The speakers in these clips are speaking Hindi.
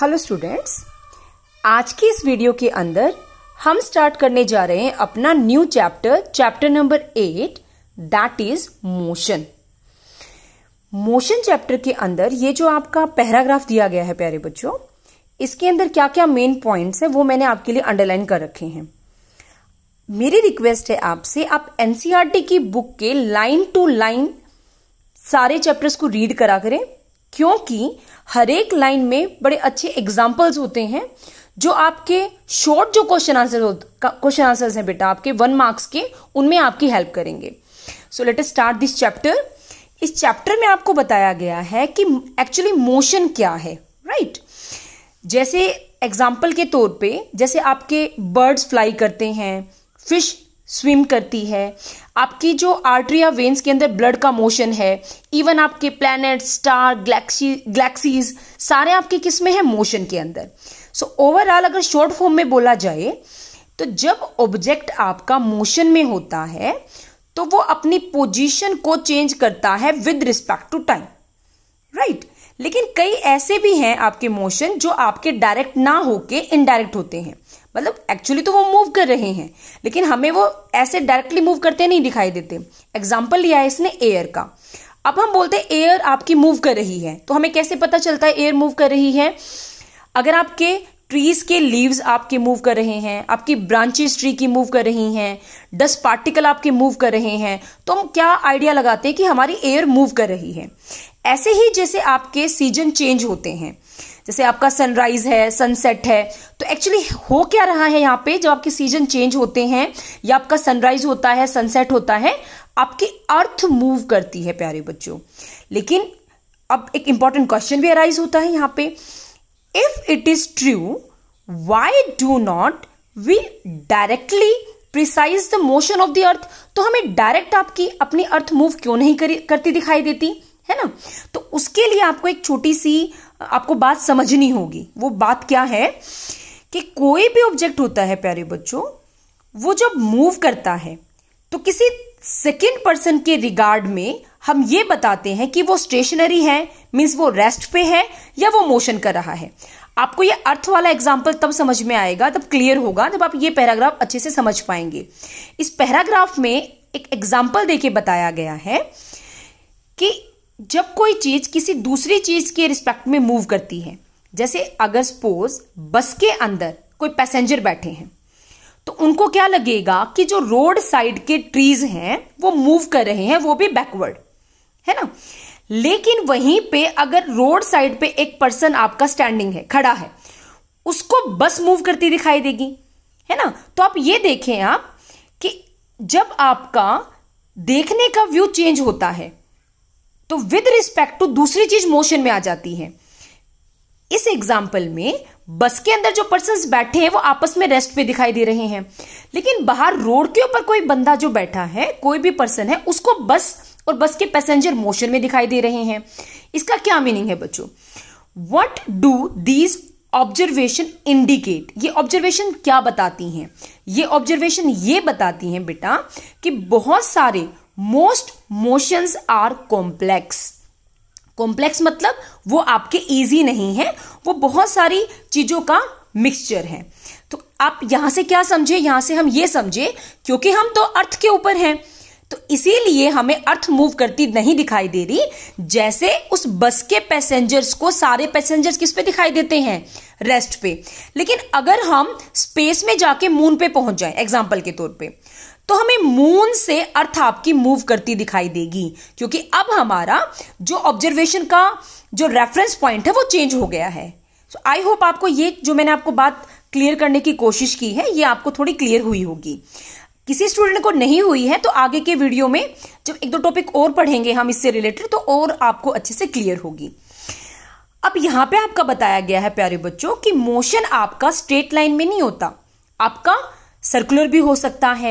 हेलो स्टूडेंट्स आज की इस वीडियो के अंदर हम स्टार्ट करने जा रहे हैं अपना new chapter chapter number eight that is motion motion chapter के अंदर ये जो आपका पैराग्राफ दिया गया है प्यारे बच्चों इसके अंदर क्या क्या मेन पॉइंट्स है वो मैंने आपके लिए अंडरलाइन कर रखे हैं मेरी रिक्वेस्ट है आपसे आप एनसीआरटी e की बुक के लाइन टू लाइन सारे चैप्टर्स को रीड करा करें क्योंकि हरेक लाइन में बड़े अच्छे एग्जाम्पल्स होते हैं जो आपके शॉर्ट जो क्वेश्चन आंसर क्वेश्चन आंसर्स हैं बेटा आपके वन मार्क्स के उनमें आपकी हेल्प करेंगे so let us start this chapter इस चैप्टर में आपको बताया गया है कि एक्चुअली मोशन क्या है राइट right? जैसे एग्जाम्पल के तौर पे जैसे आपके बर्ड्स फ्लाई करते हैं फिश स्विम करती है आपकी जो आर्ट्रिया वेंस के अंदर ब्लड का मोशन है इवन आपके प्लैनेट स्टार ग्लैक्सी ग्लैक्सीज सारे आपके किस में है मोशन के अंदर सो so, ओवरऑल अगर शॉर्ट फॉर्म में बोला जाए तो जब ऑब्जेक्ट आपका मोशन में होता है तो वो अपनी पोजीशन को चेंज करता है with respect to time right लेकिन कई ऐसे भी हैं आपके मोशन जो आपके डायरेक्ट ना होके इनडायरेक्ट होते हैं मतलब एक्चुअली तो वो मूव कर रहे हैं लेकिन हमें वो ऐसे डायरेक्टली मूव करते नहीं दिखाई देते एग्जाम्पल लिया है इसने एयर का अब हम बोलते हैं एयर आपकी मूव कर रही है तो हमें कैसे पता चलता है एयर मूव कर रही है अगर आपके ट्रीज के लीव्स आपके मूव कर रहे हैं आपकी ब्रांचेस ट्री की मूव कर रही हैं डस्ट पार्टिकल आपके मूव कर रहे हैं तो हम क्या आइडिया लगाते हैं कि हमारी एयर मूव कर रही है ऐसे ही जैसे आपके सीजन चेंज होते हैं जैसे आपका सनराइज है सनसेट है तो एक्चुअली हो क्या रहा है यहाँ पे जब आपके सीजन चेंज होते हैं या आपका सनराइज होता है सनसेट होता है आपकी अर्थ मूव करती है प्यारे बच्चों लेकिन अब एक इंपॉर्टेंट क्वेश्चन भी अराइज होता है यहाँ पे if it is true why do not we directly precise the motion of the earth तो हमें डायरेक्ट आपकी अपनी अर्थ मूव क्यों नहीं करती दिखाई देती है ना तो उसके लिए आपको एक छोटी सी आपको बात समझनी होगी वो बात क्या है कि कोई भी ऑब्जेक्ट होता है प्यारे बच्चों वो जब मूव करता है तो किसी सेकेंड पर्सन के रिगार्ड में हम ये बताते हैं कि वो स्टेशनरी है मीन्स वो रेस्ट पे है या वो मोशन कर रहा है आपको ये अर्थ वाला एग्जाम्पल तब समझ में आएगा तब क्लियर होगा तब आप ये पैराग्राफ अच्छे से समझ पाएंगे इस पैराग्राफ में एक एग्जाम्पल देके बताया गया है कि जब कोई चीज़ किसी दूसरी चीज़ के रिस्पेक्ट में मूव करती है जैसे अगर सपोज बस के अंदर कोई पैसेंजर बैठे हैं तो उनको क्या लगेगा कि जो रोड साइड के ट्रीज हैं वो मूव कर रहे हैं वो भी बैकवर्ड है ना लेकिन वहीं पे अगर रोड साइड पे एक पर्सन आपका स्टैंडिंग है खड़ा है उसको बस मूव करती दिखाई देगी है ना तो आप ये देखें आप कि जब आपका देखने का व्यू चेंज होता है तो विद रिस्पेक्ट टू दूसरी चीज मोशन में आ जाती है इस एग्जाम्पल में बस के अंदर जो पर्सन बैठे हैं वो आपस में रेस्ट पे दिखाई दे रहे हैं लेकिन बाहर रोड के ऊपर कोई बंदा जो बैठा है कोई भी पर्सन है उसको बस और बस के पैसेंजर मोशन में दिखाई दे रहे हैं इसका क्या मीनिंग है बच्चों what do these observation indicate ये ऑब्जर्वेशन क्या बताती हैं ये ऑब्जर्वेशन ये बताती हैं बेटा कि बहुत सारे most motions are complex complex मतलब वो आपके इजी नहीं है वो बहुत सारी चीज़ों का मिक्सचर है तो आप यहां से क्या समझे यहां से हम ये समझे क्योंकि हम तो अर्थ के ऊपर हैं तो इसीलिए हमें अर्थ मूव करती नहीं दिखाई दे रही जैसे उस बस के पैसेंजर्स को सारे पैसेंजर्स किस पे दिखाई देते हैं रेस्ट पे लेकिन अगर हम स्पेस में जाके मून पे पहुंच जाए एग्जाम्पल के तौर पे तो हमें मून से अर्थ आपकी मूव करती दिखाई देगी क्योंकि अब हमारा जो ऑब्जर्वेशन का जो रेफरेंस पॉइंट है वो चेंज हो गया है सो आई होप आपको ये जो मैंने आपको बात क्लियर करने की कोशिश की है ये आपको थोड़ी क्लियर हुई होगी किसी स्टूडेंट को नहीं हुई है तो आगे के वीडियो में जब एक दो टॉपिक और पढ़ेंगे हम इससे रिलेटेड तो और आपको अच्छे से क्लियर होगी अब यहां पे आपका बताया गया है प्यारे बच्चों कि मोशन आपका स्ट्रेट लाइन में नहीं होता आपका सर्कुलर भी हो सकता है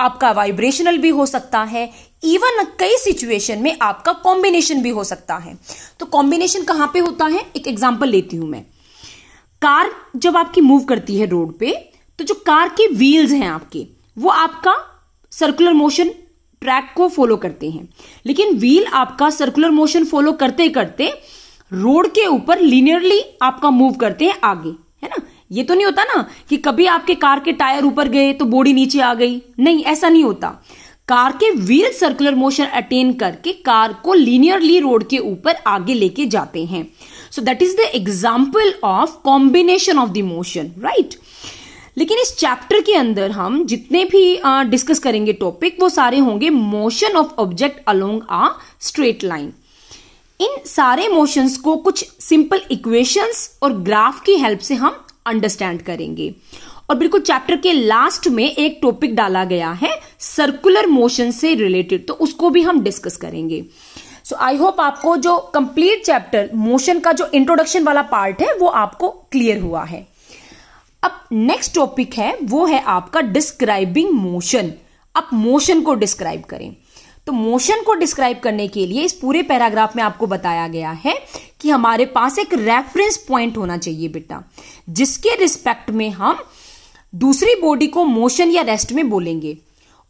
आपका वाइब्रेशनल भी हो सकता है इवन कई सिचुएशन में आपका कॉम्बिनेशन भी हो सकता है तो कॉम्बिनेशन कहाँ पे होता है एक एग्जाम्पल लेती हूं मैं कार जब आपकी मूव करती है रोड पे तो जो कार के व्हील्स हैं आपके वो आपका सर्कुलर मोशन ट्रैक को फॉलो करते हैं लेकिन व्हील आपका सर्कुलर मोशन फॉलो करते करते रोड के ऊपर लीनियरली आपका मूव करते हैं आगे है ना ये तो नहीं होता ना कि कभी आपके कार के टायर ऊपर गए तो बॉडी नीचे आ गई नहीं ऐसा नहीं होता कार के व्हील सर्कुलर मोशन अटेन करके कार को लीनियरली रोड के ऊपर आगे लेके जाते हैं so that is the example of combination of the motion right लेकिन इस चैप्टर के अंदर हम जितने भी डिस्कस करेंगे टॉपिक वो सारे होंगे motion of object along a straight line इन सारे मोशंस को कुछ सिंपल इक्वेशंस और ग्राफ की हेल्प से हम अंडरस्टैंड करेंगे और बिल्कुल चैप्टर के लास्ट में एक टॉपिक डाला गया है सर्कुलर मोशन से रिलेटेड तो उसको भी हम डिस्कस करेंगे सो आई होप आपको जो कंप्लीट चैप्टर मोशन का जो इंट्रोडक्शन वाला पार्ट है वो आपको क्लियर हुआ है अब नेक्स्ट टॉपिक है वो है आपका डिस्क्राइबिंग मोशन आप मोशन को डिस्क्राइब करें तो मोशन को डिस्क्राइब करने के लिए इस पूरे पैराग्राफ में आपको बताया गया है कि हमारे पास एक रेफरेंस पॉइंट होना चाहिए बेटा जिसके रिस्पेक्ट में हम दूसरी बॉडी को मोशन या रेस्ट में बोलेंगे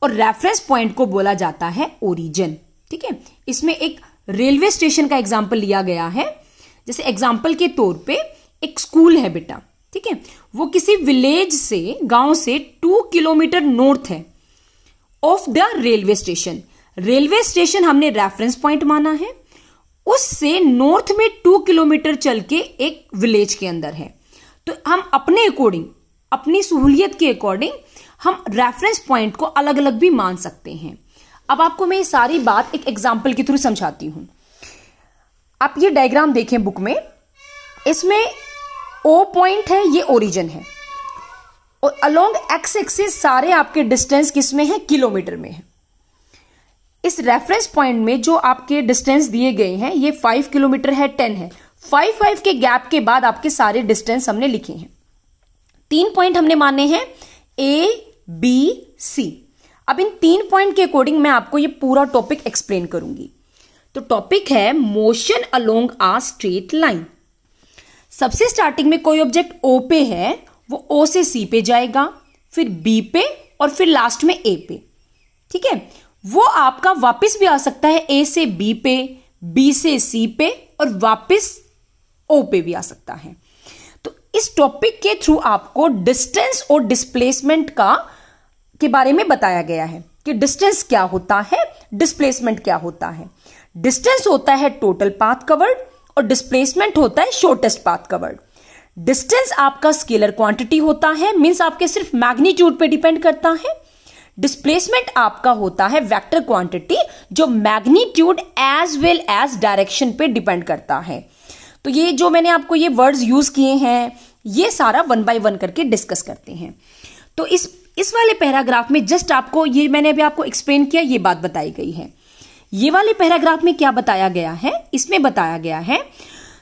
और रेफरेंस पॉइंट को बोला जाता है ओरिजन ठीक है इसमें एक रेलवे स्टेशन का एग्जाम्पल लिया गया है जैसे एग्जाम्पल के तौर पे एक स्कूल है बेटा ठीक है वो किसी विलेज से गांव से टू किलोमीटर नॉर्थ है of the railway station railway station हमने रेफरेंस पॉइंट माना है उससे नॉर्थ में टू किलोमीटर चल के एक विलेज के अंदर है तो हम अपने अकॉर्डिंग अपनी सहूलियत के अकॉर्डिंग हम रेफरेंस पॉइंट को अलग अलग भी मान सकते हैं अब आपको मैं ये सारी बात एक एग्जाम्पल के थ्रू समझाती हूं आप ये डायग्राम देखें बुक में इसमें ओ पॉइंट है ये ओरिजिन है और अलोंग एक्स एक्सिस सारे आपके डिस्टेंस किस में है किलोमीटर में है इस रेफरेंस पॉइंट में जो आपके डिस्टेंस दिए गए हैं ये फाइव किलोमीटर है टेन है फाइव फाइव के गैप के बाद आपके सारे डिस्टेंस हमने लिखे हैं तीन पॉइंट हमने माने हैं ए बी सी अब इन तीन पॉइंट के अकॉर्डिंग मैं आपको ये पूरा टॉपिक एक्सप्लेन करूंगी तो टॉपिक है motion along a straight line सबसे स्टार्टिंग में कोई ऑब्जेक्ट ओ पे है वो ओ से सी पे जाएगा फिर बी पे और फिर लास्ट में ए पे ठीक है वो आपका वापस भी आ सकता है ए से बी पे बी से सी पे और वापस ओ पे भी आ सकता है तो इस टॉपिक के थ्रू आपको डिस्टेंस और डिस्प्लेसमेंट का के बारे में बताया गया है कि डिस्टेंस क्या होता है डिस्प्लेसमेंट क्या होता है डिस्टेंस होता है टोटल पाथ कवर्ड और डिस्प्लेसमेंट होता है शॉर्टेस्ट पाथ कवर्ड डिस्टेंस आपका स्केलर क्वांटिटी होता है मीन्स आपके सिर्फ मैग्नीट्यूड पे डिपेंड करता है डिस्प्लेसमेंट आपका होता है वेक्टर क्वांटिटी जो magnitude as well as direction पे डिपेंड करता है तो ये जो मैंने आपको ये वर्ड्स यूज किए हैं ये सारा वन बाय वन करके डिस्कस करते हैं तो इस इस वाले पैराग्राफ में जस्ट आपको ये मैंने अभी आपको एक्सप्लेन किया ये बात बताई गई है ये वाले पैराग्राफ में क्या बताया गया है इसमें बताया गया है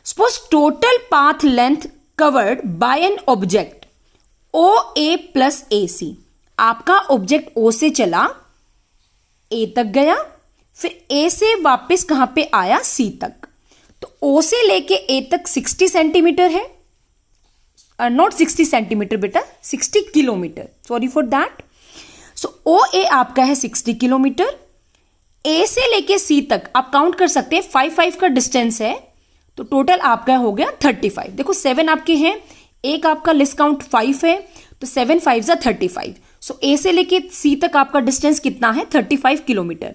suppose total path length covered by an object O A plus A C आपका ऑब्जेक्ट ओ से चला ए तक गया फिर ए से वापस कहाँ पे आया सी तक तो ओ से लेके ए तक 60 सेंटीमीटर है नॉट सिक्सटी सेंटीमीटर बेटा 60 kilometre sorry for that so O A आपका है 60 किलोमीटर ए से लेके सी तक आप काउंट कर सकते हैं फाइव फाइव का डिस्टेंस है तो टोटल आपका हो गया थर्टी फाइव देखो सेवन आपके हैं एक आपका लिस्ट काउंट फाइव है तो सेवन फाइव ज़ा थर्टी फाइव सो ए से लेके सी तक आपका डिस्टेंस कितना है 35 किलोमीटर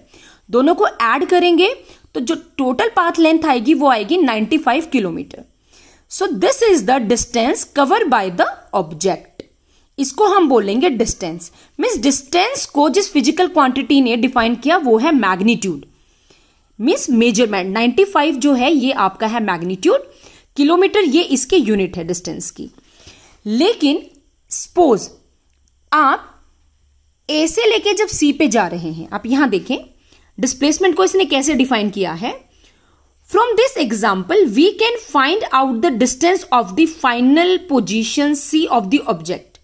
दोनों को ऐड करेंगे तो जो टोटल पाथ लेंथ आएगी वो आएगी 95 kilometre so this is the distance cover by the object इसको हम बोलेंगे डिस्टेंस मीन्स डिस्टेंस को जिस फिजिकल क्वांटिटी ने डिफाइन किया वो है मैग्नीट्यूड मीन्स मेजरमेंट 95 जो है ये आपका है मैग्नीट्यूड किलोमीटर ये इसके यूनिट है डिस्टेंस की लेकिन सपोज आप ए से लेके जब सी पे जा रहे हैं आप यहां देखें डिस्प्लेसमेंट को इसने कैसे डिफाइन किया है from this example we can find out the distance of the final position C of the object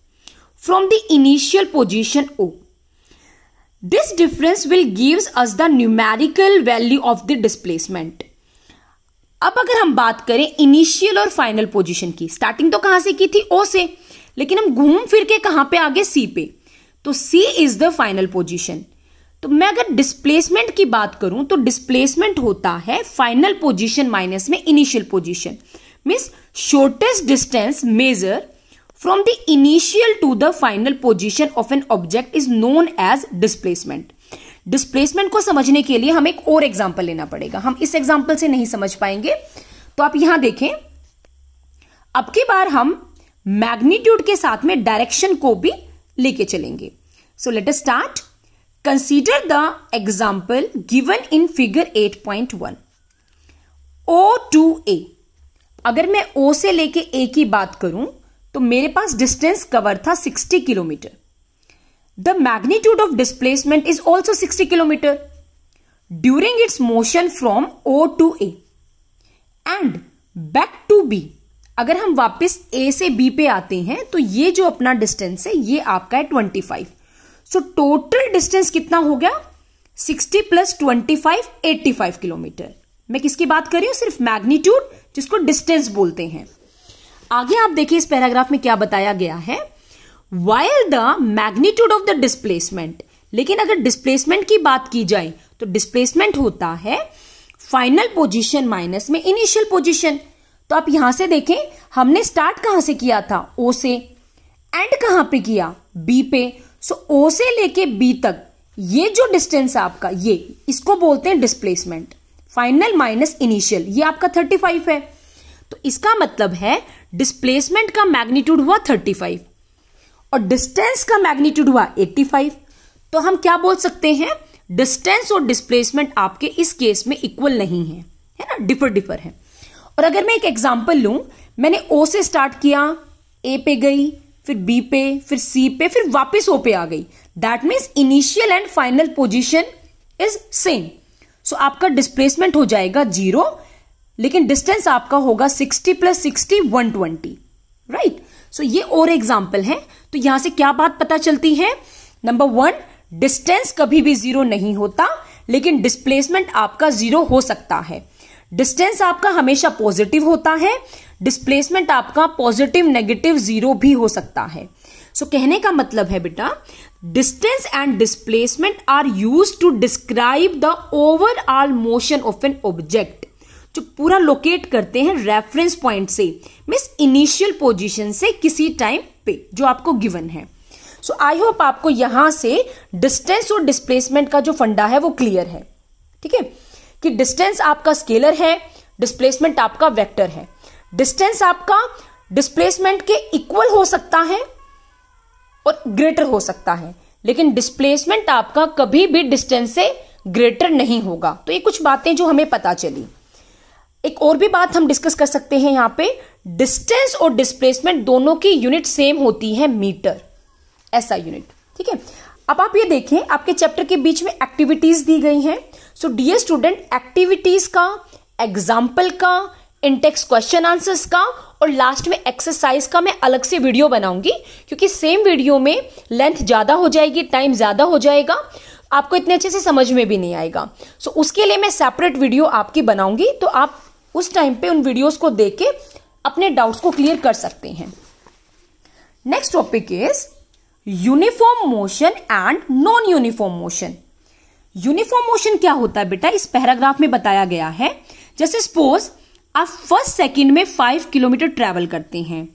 from the initial position O this difference will give us the numerical value of the displacement अब अगर हम बात करें इनिशियल और फाइनल पोजिशन की स्टार्टिंग तो कहां से की थी ओ से लेकिन हम घूम फिर के कहां पे आगे सी पे तो C is the final position तो मैं अगर डिस्प्लेसमेंट की बात करूं तो डिस्प्लेसमेंट होता है फाइनल पोजिशन माइनस में initial position means shortest distance measure from the initial to the final position of an object is known as displacement displacement को समझने के लिए हम एक और एग्जाम्पल लेना पड़ेगा हम इस एग्जाम्पल से नहीं समझ पाएंगे तो आप यहां देखें अब की बार हम मैग्नीट्यूड के साथ में डायरेक्शन को भी लेके चलेंगे so let start consider the example given in figure 8.1 O to A अगर मैं ओ से लेके ए की बात करूं तो मेरे पास डिस्टेंस कवर था 60 kilometre the magnitude of displacement is also 60 kilometre during its motion from O to A and back to B अगर हम वापस ए से बी पे आते हैं तो ये जो अपना डिस्टेंस है ये आपका है twenty five so total distance कितना हो गया sixty plus twenty five eighty five kilometre मैं किसकी बात कर रही हूं सिर्फ मैग्नीट्यूड जिसको डिस्टेंस बोलते हैं आगे आप देखिए इस पैराग्राफ में क्या बताया गया है while the magnitude of the displacement लेकिन अगर डिस्प्लेसमेंट की बात की जाए तो डिस्प्लेसमेंट होता है फाइनल पोजीशन माइनस में इनिशियल पोजीशन तो आप यहां से देखें हमने स्टार्ट कहां से किया था ओ से एंड कहां पे किया बी पे सो ओ से लेके बी तक ये जो डिस्टेंस आपका ये इसको बोलते हैं डिस्प्लेसमेंट फाइनल माइनस इनिशियल ये आपका 35 है तो इसका मतलब है डिस्प्लेसमेंट का मैग्नीट्यूड हुआ 35 और डिस्टेंस का मैग्नीट्यूड हुआ 85 तो हम क्या बोल सकते हैं डिस्टेंस और डिस्प्लेसमेंट आपके इस केस में इक्वल नहीं है है ना डिफर डिफर है और अगर मैं एक एग्जाम्पल लू मैंने ओ से स्टार्ट किया ए पे गई फिर बी पे फिर सी पे फिर वापस ओ पे आ गई that means initial and final position is same so आपका डिस्प्लेसमेंट हो जाएगा जीरो लेकिन डिस्टेंस आपका होगा sixty plus sixty one twenty right so ये और एग्जाम्पल है तो यहां से क्या बात पता चलती है नंबर वन डिस्टेंस कभी भी जीरो नहीं होता लेकिन डिस्प्लेसमेंट आपका जीरो हो सकता है डिस्टेंस आपका हमेशा पॉजिटिव होता है डिस्प्लेसमेंट आपका पॉजिटिव नेगेटिव जीरो भी हो सकता है सो so, कहने का मतलब है बेटा distance and displacement are use to describe the overall motion of an object जो पूरा लोकेट करते हैं रेफरेंस पॉइंट से मीन्स इनिशियल पोजिशन से किसी टाइम पे जो आपको गिवन है सो आई होप आपको यहां से डिस्टेंस और डिस्प्लेसमेंट का जो फंडा है वो क्लियर है ठीक है कि डिस्टेंस आपका स्केलर है डिस्प्लेसमेंट आपका वेक्टर है डिस्टेंस आपका डिस्प्लेसमेंट के इक्वल हो सकता है और ग्रेटर हो सकता है लेकिन डिस्प्लेसमेंट आपका कभी भी डिस्टेंस से ग्रेटर नहीं होगा तो ये कुछ बातें जो हमें पता चली एक और भी बात हम डिस्कस कर सकते हैं यहां पे डिस्टेंस और डिस्प्लेसमेंट दोनों की यूनिट सेम होती है मीटर ऐसा यूनिट ठीक है अब आप ये देखें आपके चैप्टर के बीच में एक्टिविटीज दी गई हैं सो डी स्टूडेंट एक्टिविटीज का एग्जाम्पल का इंटेक्स क्वेश्चन आंसर्स का और लास्ट में एक्सरसाइज का मैं अलग से वीडियो बनाऊंगी क्योंकि सेम वीडियो में लेंथ ज़्यादा हो जाएगी टाइम ज़्यादा हो जाएगा आपको इतने अच्छे से समझ में भी नहीं आएगा सो so, उसके लिए मैं सेपरेट वीडियो आपकी बनाऊंगी तो आप उस टाइम पे उन वीडियोस को देख के अपने डाउट्स को क्लियर कर सकते हैं next topic is uniform motion and non uniform motion uniform motion क्या होता है बेटा इस पैराग्राफ में बताया गया है जैसे सपोज आप फर्स्ट सेकंड में फाइव किलोमीटर ट्रेवल करते हैं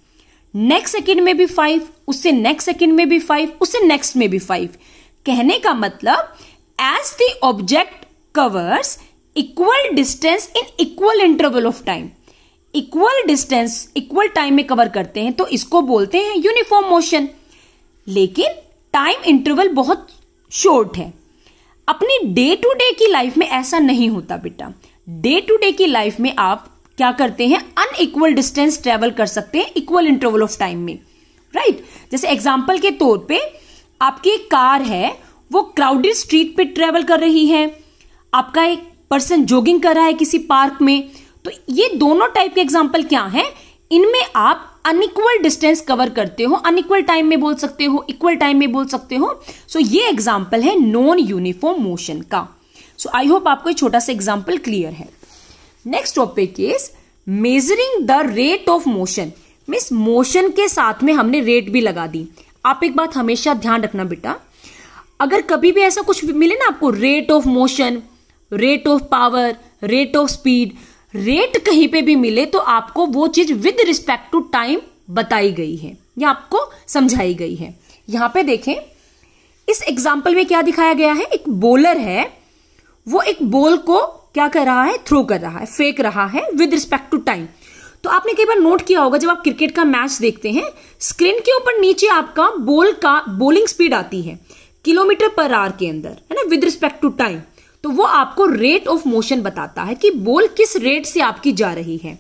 नेक्स्ट सेकंड में भी फाइव उससे नेक्स्ट सेकंड में भी फाइव उससे नेक्स्ट में भी फाइव कहने का मतलब as the object covers equal distance in equal interval of time equal distance equal time में कवर करते हैं तो इसको बोलते हैं यूनिफॉर्म मोशन लेकिन टाइम इंटरवल बहुत शॉर्ट है अपनी डे टू डे की लाइफ में ऐसा नहीं होता बेटा डे टू डे की लाइफ में आप क्या करते हैं अनइक्वल डिस्टेंस ट्रेवल कर सकते हैं इक्वल इंटरवल ऑफ टाइम में राइट right? जैसे एग्जाम्पल के तौर पे आपकी एक कार है वो क्राउडेड स्ट्रीट पे ट्रेवल कर रही है आपका एक पर्सन जॉगिंग कर रहा है किसी पार्क में तो ये दोनों टाइप के एग्जाम्पल क्या हैं इनमें आप अनइक्वल डिस्टेंस कवर करते हो अनइक्वल टाइम में बोल सकते हो इक्वल टाइम में बोल सकते हो सो so, ये एग्जाम्पल है नॉन यूनिफॉर्म मोशन का सो आई होप आपको छोटा सा एग्जाम्पल क्लियर है next topic is measuring the rate of motion means motion के साथ में हमने रेट भी लगा दी आप एक बात हमेशा ध्यान रखना बेटा अगर कभी भी ऐसा कुछ मिले ना आपको rate of motion rate of power rate of speed rate कहीं पे भी मिले तो आपको वो चीज विद रिस्पेक्ट टू टाइम बताई गई है या आपको समझाई गई है यहां पे देखें इस एग्जाम्पल में क्या दिखाया गया है एक बॉलर है वो एक बॉल को क्या कर रहा है थ्रो कर रहा है फेंक रहा है विद रिस्पेक्ट टू टाइम तो आपने कई बार नोट किया होगा जब आप क्रिकेट का मैच देखते हैं स्क्रीन के ऊपर नीचे आपका बॉल का बॉलिंग स्पीड आती है किलोमीटर पर आवर के अंदर है ना विद रिस्पेक्ट टू टाइम तो वो आपको रेट ऑफ मोशन बताता है कि बॉल किस रेट से आपकी जा रही है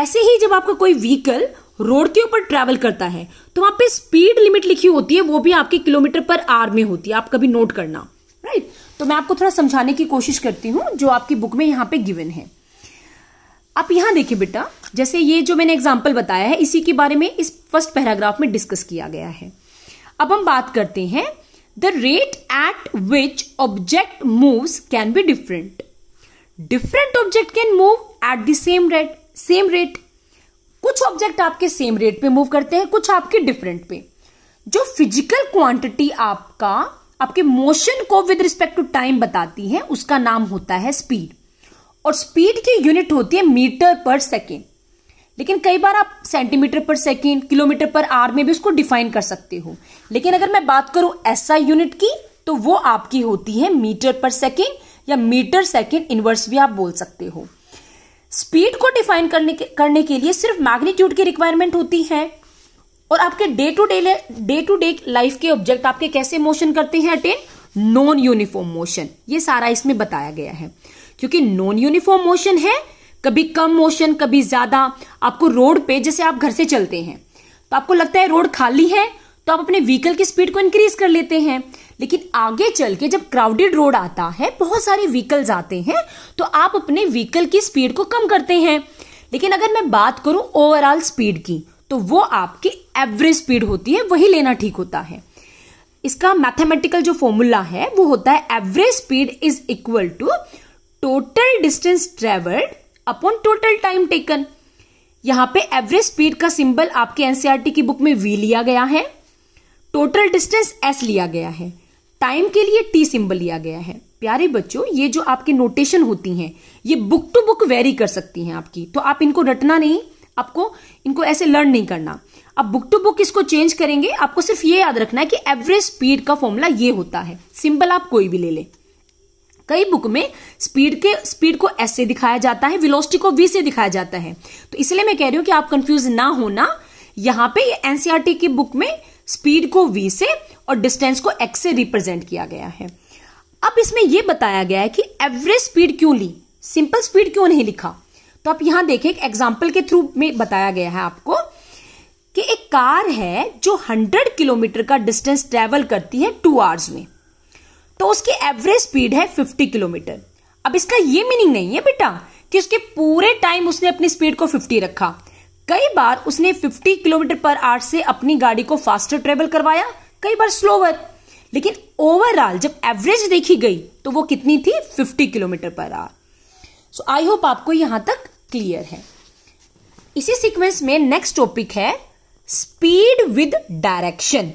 ऐसे ही जब आपका कोई व्हीकल रोड के ऊपर ट्रैवल करता है तो वहां पे स्पीड लिमिट लिखी होती है वो भी आपके किलोमीटर पर आर में होती है आप कभी नोट करना राइट तो मैं आपको थोड़ा समझाने की कोशिश करती हूं जो आपकी बुक में यहां पे गिवन है आप यहां देखिए बेटा जैसे ये जो मैंने एग्जाम्पल बताया है इसी के बारे में इस फर्स्ट पैराग्राफ में डिस्कस किया गया है अब हम बात करते हैं The rate at which object moves can be different. Different object can move at the same rate. Same rate. कुछ ऑब्जेक्ट आपके सेम रेट पे मूव करते हैं कुछ आपके डिफरेंट पे जो फिजिकल क्वांटिटी आपका आपके मोशन को विद रिस्पेक्ट टू टाइम बताती है उसका नाम होता है स्पीड और स्पीड की यूनिट होती है मीटर पर सेकेंड लेकिन कई बार आप सेंटीमीटर पर सेकेंड किलोमीटर पर आर में भी उसको डिफाइन कर सकते हो लेकिन अगर मैं बात करूं ऐसा यूनिट की तो वो आपकी होती है मीटर पर सेकेंड या मीटर सेकेंड इनवर्स भी आप बोल सकते हो स्पीड को डिफाइन करने के करने के लिए सिर्फ मैग्नीट्यूड की रिक्वायरमेंट होती है और आपके day to day day to day life के ऑब्जेक्ट आपके कैसे मोशन करते हैं अटेन नॉन यूनिफॉर्म मोशन ये सारा इसमें बताया गया है क्योंकि नॉन यूनिफॉर्म मोशन है कभी कम मोशन कभी ज़्यादा आपको रोड पे जैसे आप घर से चलते हैं तो आपको लगता है रोड खाली है तो आप अपने व्हीकल की स्पीड को इंक्रीज कर लेते हैं लेकिन आगे चल के जब क्राउडेड रोड आता है बहुत सारे व्हीकल्स आते हैं तो आप अपने व्हीकल की स्पीड को कम करते हैं लेकिन अगर मैं बात करूं ओवरऑल स्पीड की तो वो आपकी एवरेज स्पीड होती है वही लेना ठीक होता है इसका मैथमेटिकल जो फॉर्मूला है वो होता है average speed is equal to total distance travelled upon total time taken यहां पे एवरेज स्पीड का सिंबल आपके एनसीआरटी e की बुक में वी लिया गया है टोटल डिस्टेंस एस लिया गया है टाइम के लिए टी सिंबल लिया गया है प्यारे बच्चों ये जो आपके नोटेशन होती हैं ये बुक टू बुक वेरी कर सकती हैं आपकी तो आप इनको रटना नहीं आपको इनको ऐसे लर्न नहीं करना आप बुक टू बुक इसको चेंज करेंगे आपको सिर्फ ये याद रखना है कि एवरेज स्पीड का फॉर्मूला ये होता है सिंपल आप कोई भी ले लें कई बुक में स्पीड के स्पीड को एस से दिखाया जाता है विलोस्टी को वी से दिखाया जाता है तो इसलिए मैं कह रही हूं कि आप कंफ्यूज ना होना यहां पे एनसीआरटी e की बुक में स्पीड को वी से और डिस्टेंस को एक्स से रिप्रेजेंट किया गया है अब इसमें यह बताया गया है कि एवरेज स्पीड क्यों ली सिंपल स्पीड क्यों नहीं लिखा तो आप यहां देखें एग्जाम्पल के थ्रू में बताया गया है आपको कि एक कार है जो 100 किलोमीटर का डिस्टेंस ट्रेवल करती है टू आवर्स में तो उसकी एवरेज स्पीड है 50 किलोमीटर अब इसका ये मीनिंग नहीं है बेटा कि उसके पूरे टाइम उसने अपनी स्पीड को 50 रखा कई बार उसने 50 किलोमीटर पर आवर से अपनी गाड़ी को फास्टर ट्रेवल करवाया कई बार स्लोवर लेकिन ओवरऑल जब एवरेज देखी गई तो वो कितनी थी 50 kilometre per hour so I hope आपको यहां तक क्लियर है इसी सीक्वेंस में नेक्स्ट टॉपिक है स्पीड विद डायरेक्शन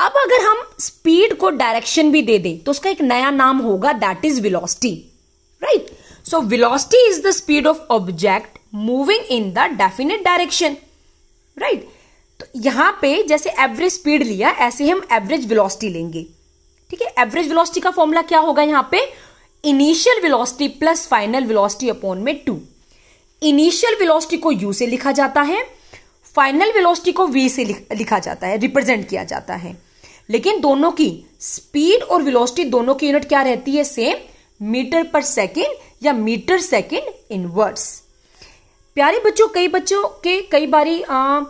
अब अगर हम स्पीड को डायरेक्शन भी दे दें तो उसका एक नया नाम होगा that is velocity right so velocity is the speed of object moving in the definite direction right तो यहां पे जैसे एवरेज स्पीड लिया ऐसे हम एवरेज विलोसिटी लेंगे ठीक है एवरेज विलोसिटी का फॉर्मूला क्या होगा यहां पे initial velocity plus final velocity upon में टू इनिशियल विलोसिटी को यू से लिखा जाता है फाइनल विलोस्टी को वी से लिखा जाता है रिप्रेजेंट किया जाता है लेकिन दोनों की स्पीड और विलोसिटी दोनों की यूनिट क्या रहती है सेम मीटर पर सेकेंड या मीटर सेकेंड इनवर्स प्यारे बच्चों कई बच्चों के कई बारी आ,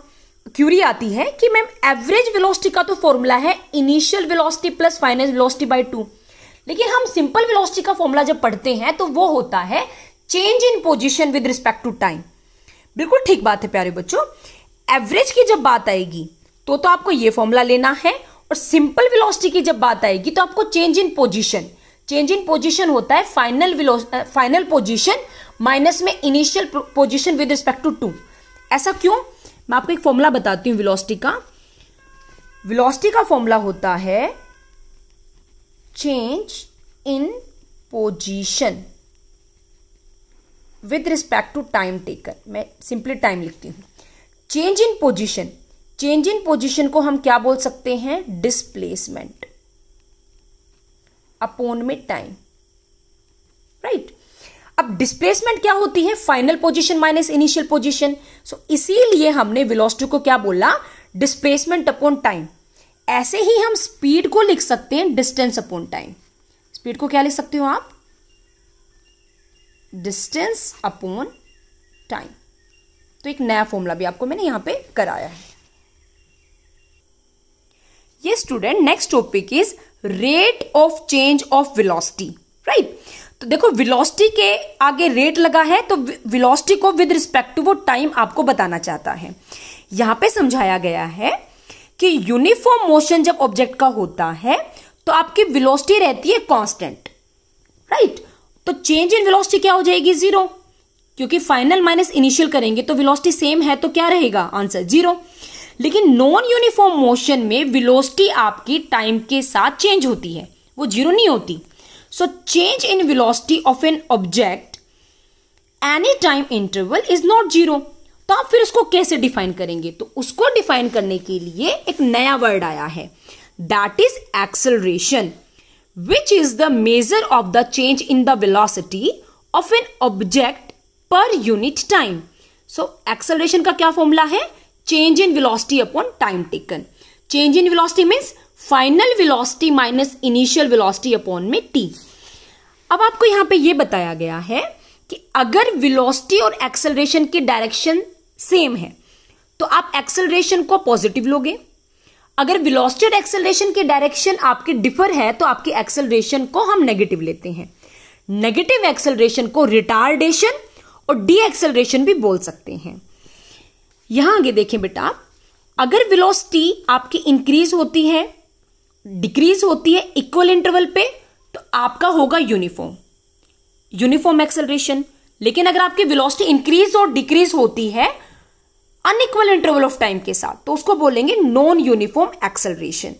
क्यूरी आती है कि मैम एवरेज वेलोसिटी का तो फॉर्मूला है initial velocity plus final velocity by two लेकिन हम सिंपल वेलोसिटी का फॉर्मूला जब पढ़ते हैं तो वो होता है change in position with respect to time बिल्कुल ठीक बात है प्यारे बच्चों एवरेज की जब बात आएगी तो तो आपको ये फॉर्मूला लेना है और सिंपल वेलोसिटी की जब बात आएगी तो आपको change in position change in position होता है फाइनल फाइनल पोजीशन माइनस में initial position with respect to to ऐसा क्यों मैं आपको एक फॉर्मूला बताती हूँ वेलोसिटी का वेलोसिटी का फॉर्मूला होता है change in position with respect to time taken मैं सिंपली टाइम लिखती हूँ change in position change in position को हम क्या बोल सकते हैं डिस्प्लेसमेंट अपोन में टाइम राइट अब डिस्प्लेसमेंट क्या होती है final position minus initial position so इसीलिए हमने वेलोसिटी को क्या बोला डिस्प्लेसमेंट अपॉन टाइम ऐसे ही हम स्पीड को लिख सकते हैं डिस्टेंस अपॉन टाइम स्पीड को क्या लिख सकते हो आप डिस्टेंस अपॉन टाइम तो एक नया फॉर्मूला भी आपको मैंने यहां पे कराया है ये student next topic is rate of change of velocity right तो देखो वेलोसिटी के आगे रेट लगा है तो वेलोसिटी को विद रिस्पेक्ट टू वो टाइम आपको बताना चाहता है यहां पे समझाया गया है कि यूनिफॉर्म मोशन जब ऑब्जेक्ट का होता है तो आपकी वेलोसिटी रहती है कांस्टेंट राइट तो चेंज इन विलोसिटी क्या हो जाएगी जीरो क्योंकि फाइनल माइनस इनिशियल करेंगे तो विलोसिटी सेम है तो क्या रहेगा आंसर जीरो लेकिन नॉन यूनिफॉर्म मोशन में विलोसिटी आपकी टाइम के साथ चेंज होती है वो जीरो नहीं होती so change in velocity of an object any time interval is not zero तो आप फिर उसको कैसे डिफाइन करेंगे तो उसको डिफाइन करने के लिए एक नया वर्ड आया है that is acceleration which is the measure of the change in the velocity of an object per unit time so acceleration का क्या फॉर्मूला है change in velocity upon time taken change in velocity means final velocity minus initial velocity upon में टी अब आपको यहां पे ये बताया गया है कि अगर विलॉसिटी और एक्सेलरेशन के डायरेक्शन सेम है तो आप एक्सेलरेशन को पॉजिटिव लोगे अगर विलॉसिटी और एक्सेलरेशन के डायरेक्शन आपके डिफर है तो आपके एक्सेलरेशन को हम नेगेटिव लेते हैं नेगेटिव एक्सेलरेशन को रिटार्डेशन और डी एक्सेलरेशन भी बोल सकते हैं यहां आगे देखें बेटा अगर वेलोसिटी आपकी इंक्रीज होती है डिक्रीज होती है इक्वल इंटरवल पे तो आपका होगा यूनिफॉर्म यूनिफॉर्म एक्सेलरेशन लेकिन अगर आपकी वेलोसिटी इंक्रीज और डिक्रीज होती है अनइक्वल इंटरवल ऑफ टाइम के साथ तो उसको बोलेंगे non uniform acceleration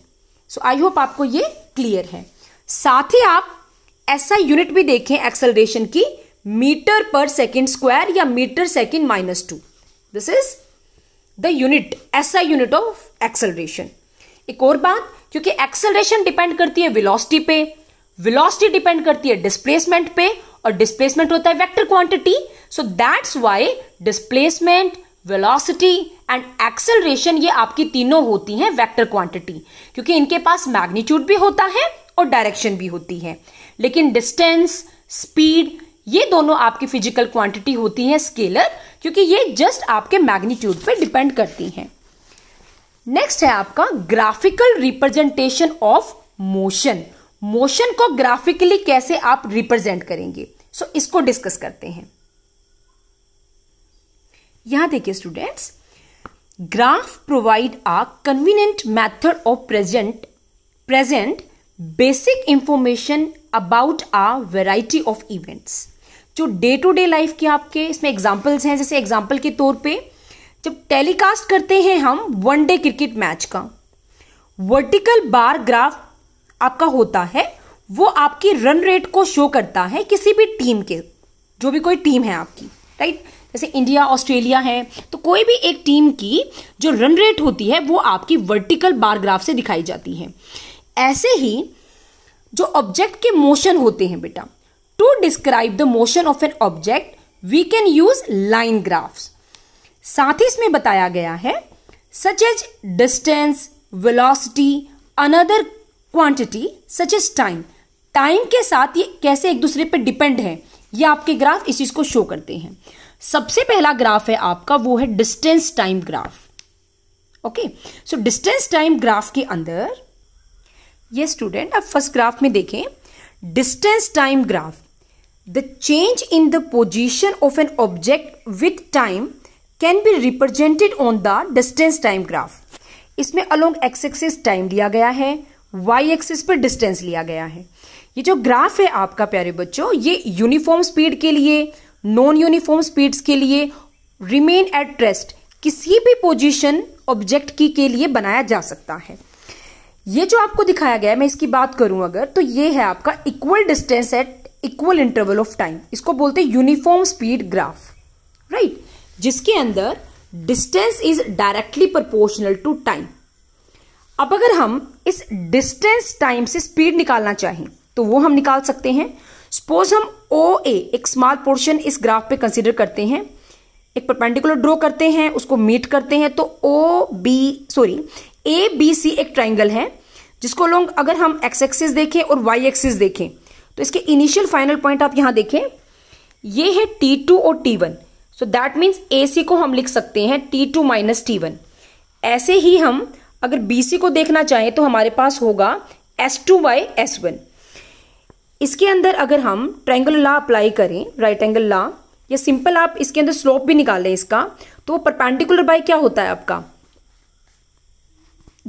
so I hope आपको ये क्लियर है साथ ही आप ऐसा यूनिट भी देखें एक्सेलरेशन की मीटर पर सेकेंड स्क्वायर या metre second minus two this is the unit ऐसा यूनिट ऑफ एक्सेलरेशन एक और बात क्योंकि एक्सेलरेशन डिपेंड करती है विलोसिटी पे विलोसिटी डिपेंड करती है डिस्प्लेसमेंट पे और डिस्प्लेसमेंट होता है vector quantity so that's why displacement velocity and acceleration ये आपकी तीनों होती हैं वेक्टर क्वांटिटी क्योंकि इनके पास मैग्नीट्यूड भी होता है और डायरेक्शन भी होती है लेकिन डिस्टेंस स्पीड ये दोनों आपकी फिजिकल क्वांटिटी होती है स्केलर क्योंकि ये जस्ट आपके मैग्नीट्यूड पे डिपेंड करती हैं नेक्स्ट है आपका graphical representation of motion motion को ग्राफिकली कैसे आप रिप्रेजेंट करेंगे सो so, इसको डिस्कस करते हैं यहां देखिए students graph provide a convenient method of present present basic information about a variety of events जो डे टू डे लाइफ के आपके इसमें एग्जाम्पल्स हैं जैसे एग्जाम्पल के तौर पे जब टेलीकास्ट करते हैं हम वन डे क्रिकेट मैच का वर्टिकल बार ग्राफ आपका होता है वो आपकी रन रेट को शो करता है किसी भी टीम के जो भी कोई टीम है आपकी राइट जैसे इंडिया ऑस्ट्रेलिया है तो कोई भी एक टीम की जो रन रेट होती है वो आपकी वर्टिकल बार ग्राफ से दिखाई जाती है ऐसे ही जो ऑब्जेक्ट के मोशन होते हैं बेटा To describe the motion of an object, we can use line graphs. साथ ही इसमें बताया गया है such as distance, velocity, another quantity, such as time. Time के साथ ये कैसे एक दूसरे पर डिपेंड है ये आपके ग्राफ इस चीज को शो करते हैं सबसे पहला ग्राफ है आपका वो है distance time graph okay so distance time graph के अंदर ये स्टूडेंट आप फर्स्ट ग्राफ में देखें distance time graph The change in the position of an object with time can be represented on the distance time graph. इसमें along x axis time लिया गया है y एक्सिस पर डिस्टेंस लिया गया है ये जो ग्राफ है आपका प्यारे बच्चों ये यूनिफॉर्म स्पीड के लिए नॉन यूनिफॉर्म स्पीड्स के लिए रिमेन एट रेस्ट किसी भी पोजिशन ऑब्जेक्ट की के लिए बनाया जा सकता है ये जो आपको दिखाया गया है मैं इसकी बात करूं अगर तो ये है आपका equal distance at equal interval of time इसको बोलते हैं यूनिफॉर्म स्पीड ग्राफ राइट जिसके अंदर distance is directly proportional to time अब अगर हम इस डिस्टेंस टाइम से स्पीड निकालना चाहें तो वो हम निकाल सकते हैं सपोज हम ओ ए एक स्मॉल पोर्शन इस ग्राफ पे कंसिडर करते हैं एक परपेंडिकुलर ड्रॉ करते हैं उसको मीट करते हैं तो O B sorry A B C एक ट्राइंगल है जिसको लोग अगर हम एक्स एक्सिस देखें और वाई एक्सिस देखें तो इसके इनिशियल फाइनल पॉइंट आप यहां देखें ये है टी टू और t one so that means A C को हम लिख सकते हैं t two minus t one ऐसे ही हम अगर बी सी को देखना चाहें तो हमारे पास होगा s two by s one इसके अंदर अगर हम ट्रायंगल ला अप्लाई करें राइट एंगल ला या सिंपल आप इसके अंदर स्लोप भी निकालें इसका तो वो परपेंडिकुलर बाय क्या होता है आपका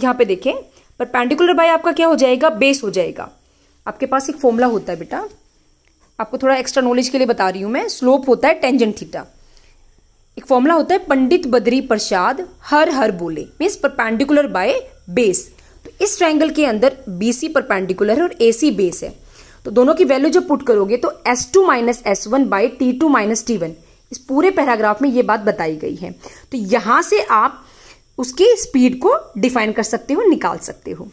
यहां पे देखें परपेंडिकुलर बाय आपका क्या हो जाएगा बेस हो जाएगा आपके पास एक फॉर्मूला होता है बेटा आपको थोड़ा एक्स्ट्रा नॉलेज के लिए बता रही हूँ मैं स्लोप होता है टेंजेंट थीटा एक फॉर्मूला होता है पंडित बद्री प्रसाद हर हर बोले मीन्स परपेंडिकुलर बाय बेस तो इस ट्रायंगल के अंदर बी सी परपेंडिकुलर है और ए सी बेस है तो दोनों की वैल्यू जब पुट करोगे तो s two minus s one by t two minus t one इस पूरे पैराग्राफ में ये बात बताई गई है तो यहाँ से आप उसकी स्पीड को डिफाइन कर सकते हो निकाल सकते हो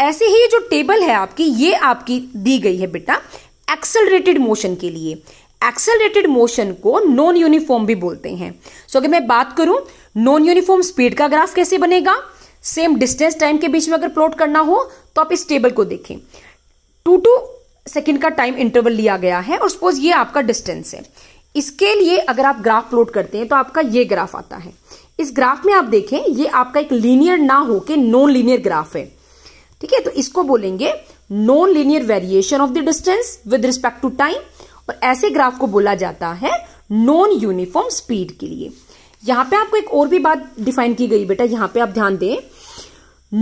ऐसे ही जो टेबल है आपकी ये आपकी दी गई है बेटा एक्सलरेटेड मोशन के लिए एक्सेलरेटेड मोशन को नॉन यूनिफॉर्म भी बोलते हैं सो so, अगर मैं बात करूं नॉन यूनिफॉर्म स्पीड का ग्राफ कैसे बनेगा सेम डिस्टेंस टाइम के बीच में अगर प्लॉट करना हो तो आप इस टेबल को देखें टू टू सेकेंड का टाइम इंटरवल लिया गया है और सपोज ये आपका डिस्टेंस है इसके लिए अगर आप ग्राफ प्लॉट करते हैं तो आपका ये ग्राफ आता है इस ग्राफ में आप देखें ये आपका एक लीनियर ना होके नॉन लीनियर ग्राफ है ठीक है तो इसको बोलेंगे non linear variation of the distance with respect to time और ऐसे ग्राफ को बोला जाता है नॉन यूनिफॉर्म स्पीड के लिए यहां पे आपको एक और भी बात डिफाइन की गई बेटा यहां पे आप ध्यान दें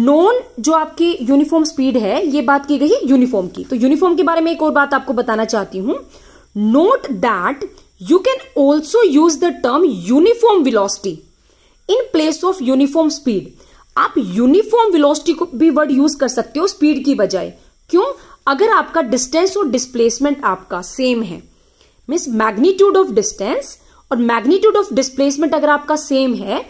नॉन जो आपकी यूनिफॉर्म स्पीड है ये बात की गई यूनिफॉर्म की तो यूनिफॉर्म के बारे में एक और बात आपको बताना चाहती हूं note that you can also use the term uniform velocity in place of uniform speed आप यूनिफॉर्म विलोसिटी को भी वर्ड यूज कर सकते हो स्पीड की बजाय क्यों अगर आपका डिस्टेंस और डिस्प्लेसमेंट आपका सेम है मीन्स मैग्नीट्यूड ऑफ डिस्टेंस और मैग्नीट्यूड ऑफ डिस्प्लेसमेंट अगर आपका सेम है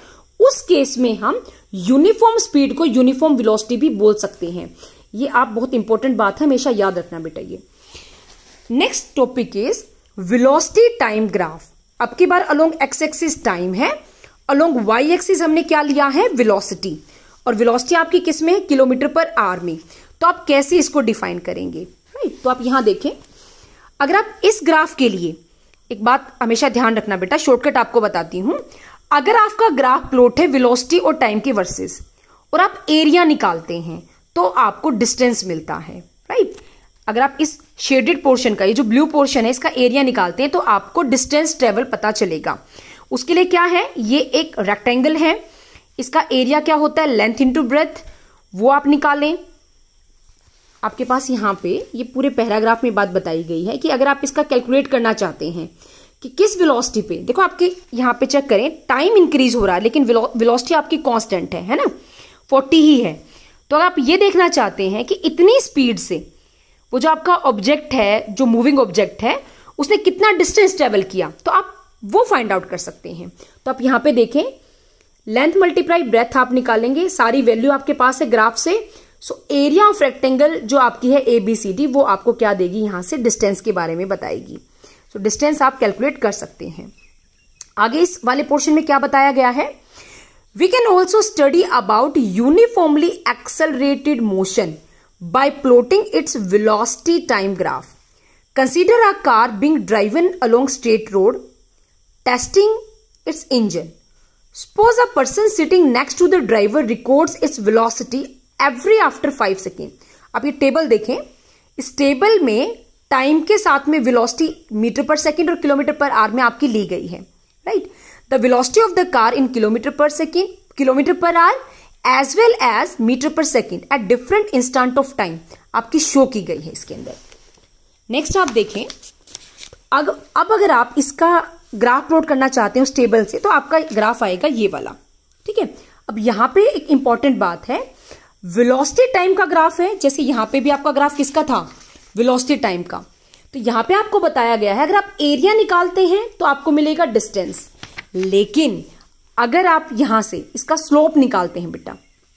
उस केस में हम यूनिफॉर्म स्पीड को यूनिफॉर्म विलोसिटी भी बोल सकते हैं ये आप बहुत इंपॉर्टेंट बात है हमेशा याद रखना बेटा ये next topic is velocity time graph अब की बार अलोंग एक्स एक्सिस टाइम है अलोंग वाई एक्सिस हमने क्या लिया है विलोसिटी और वेलोसिटी आपकी किस में है किलोमीटर पर आर में तो आप कैसे इसको डिफाइन करेंगे राइट तो आप यहां देखें अगर आप इस ग्राफ के लिए एक बात हमेशा ध्यान रखना बेटा शॉर्टकट आपको बताती हूं अगर आपका ग्राफ प्लॉट है वेलोसिटी और टाइम के वर्सेस और आप एरिया निकालते हैं तो आपको डिस्टेंस मिलता है राइट अगर आप इस शेडेड पोर्शन का ये जो ब्लू पोर्शन है इसका एरिया निकालते हैं तो आपको डिस्टेंस ट्रेवल पता चलेगा उसके लिए क्या है ये एक रेक्टेंगल है इसका एरिया क्या होता है लेंथ इंटू ब्रेथ वो आप निकालें आपके पास यहाँ पे ये पूरे पैराग्राफ में बात बताई गई है कि अगर आप इसका कैलकुलेट करना चाहते हैं कि किस वेलोसिटी पे देखो आपके यहाँ पे चेक करें टाइम इंक्रीज हो रहा है लेकिन वेलोसिटी आपकी कांस्टेंट है है ना फोर्टी ही है तो अगर आप ये देखना चाहते हैं कि इतनी स्पीड से वो जो आपका ऑब्जेक्ट है जो मूविंग ऑब्जेक्ट है उसने कितना डिस्टेंस ट्रेवल किया तो आप वो फाइंड आउट कर सकते हैं तो आप यहाँ पे देखें लेंथ मल्टीप्लाई ब्रेथ आप निकालेंगे सारी वैल्यू आपके पास है ग्राफ से सो एरिया ऑफ रेक्टेंगल जो आपकी है ए बी सी डी वो आपको क्या देगी यहां से डिस्टेंस के बारे में बताएगी सो so, डिस्टेंस आप कैलकुलेट कर सकते हैं आगे इस वाले पोर्शन में क्या बताया गया है we can also study about uniformly accelerated motion by plotting its velocity time graph consider a car being driven along straight road testing its engine Suppose a person sitting next to the driver records its velocity every after five second अब ये टेबल देखें इस टेबल में टाइम के साथ में वेलोसिटी मीटर पर सेकेंड और किलोमीटर पर आर में आपकी ली गई है right the velocity of the car in kilometre per second kilometre per hour as well as metre per second at different instant of time आपकी शो की गई है इसके अंदर नेक्स्ट आप देखें अग, अब अगर आप इसका ग्राफ प्लॉट करना चाहते हो उस टेबल से तो आपका ग्राफ आएगा ये वाला ठीक है अब यहां पे एक इंपॉर्टेंट बात है वेलोसिटी टाइम का ग्राफ है जैसे यहां पे भी आपका ग्राफ किसका था वेलोसिटी टाइम का तो यहां पे आपको बताया गया है अगर आप एरिया निकालते हैं तो आपको मिलेगा डिस्टेंस लेकिन अगर आप यहां से इसका स्लोप निकालते हैं बेटा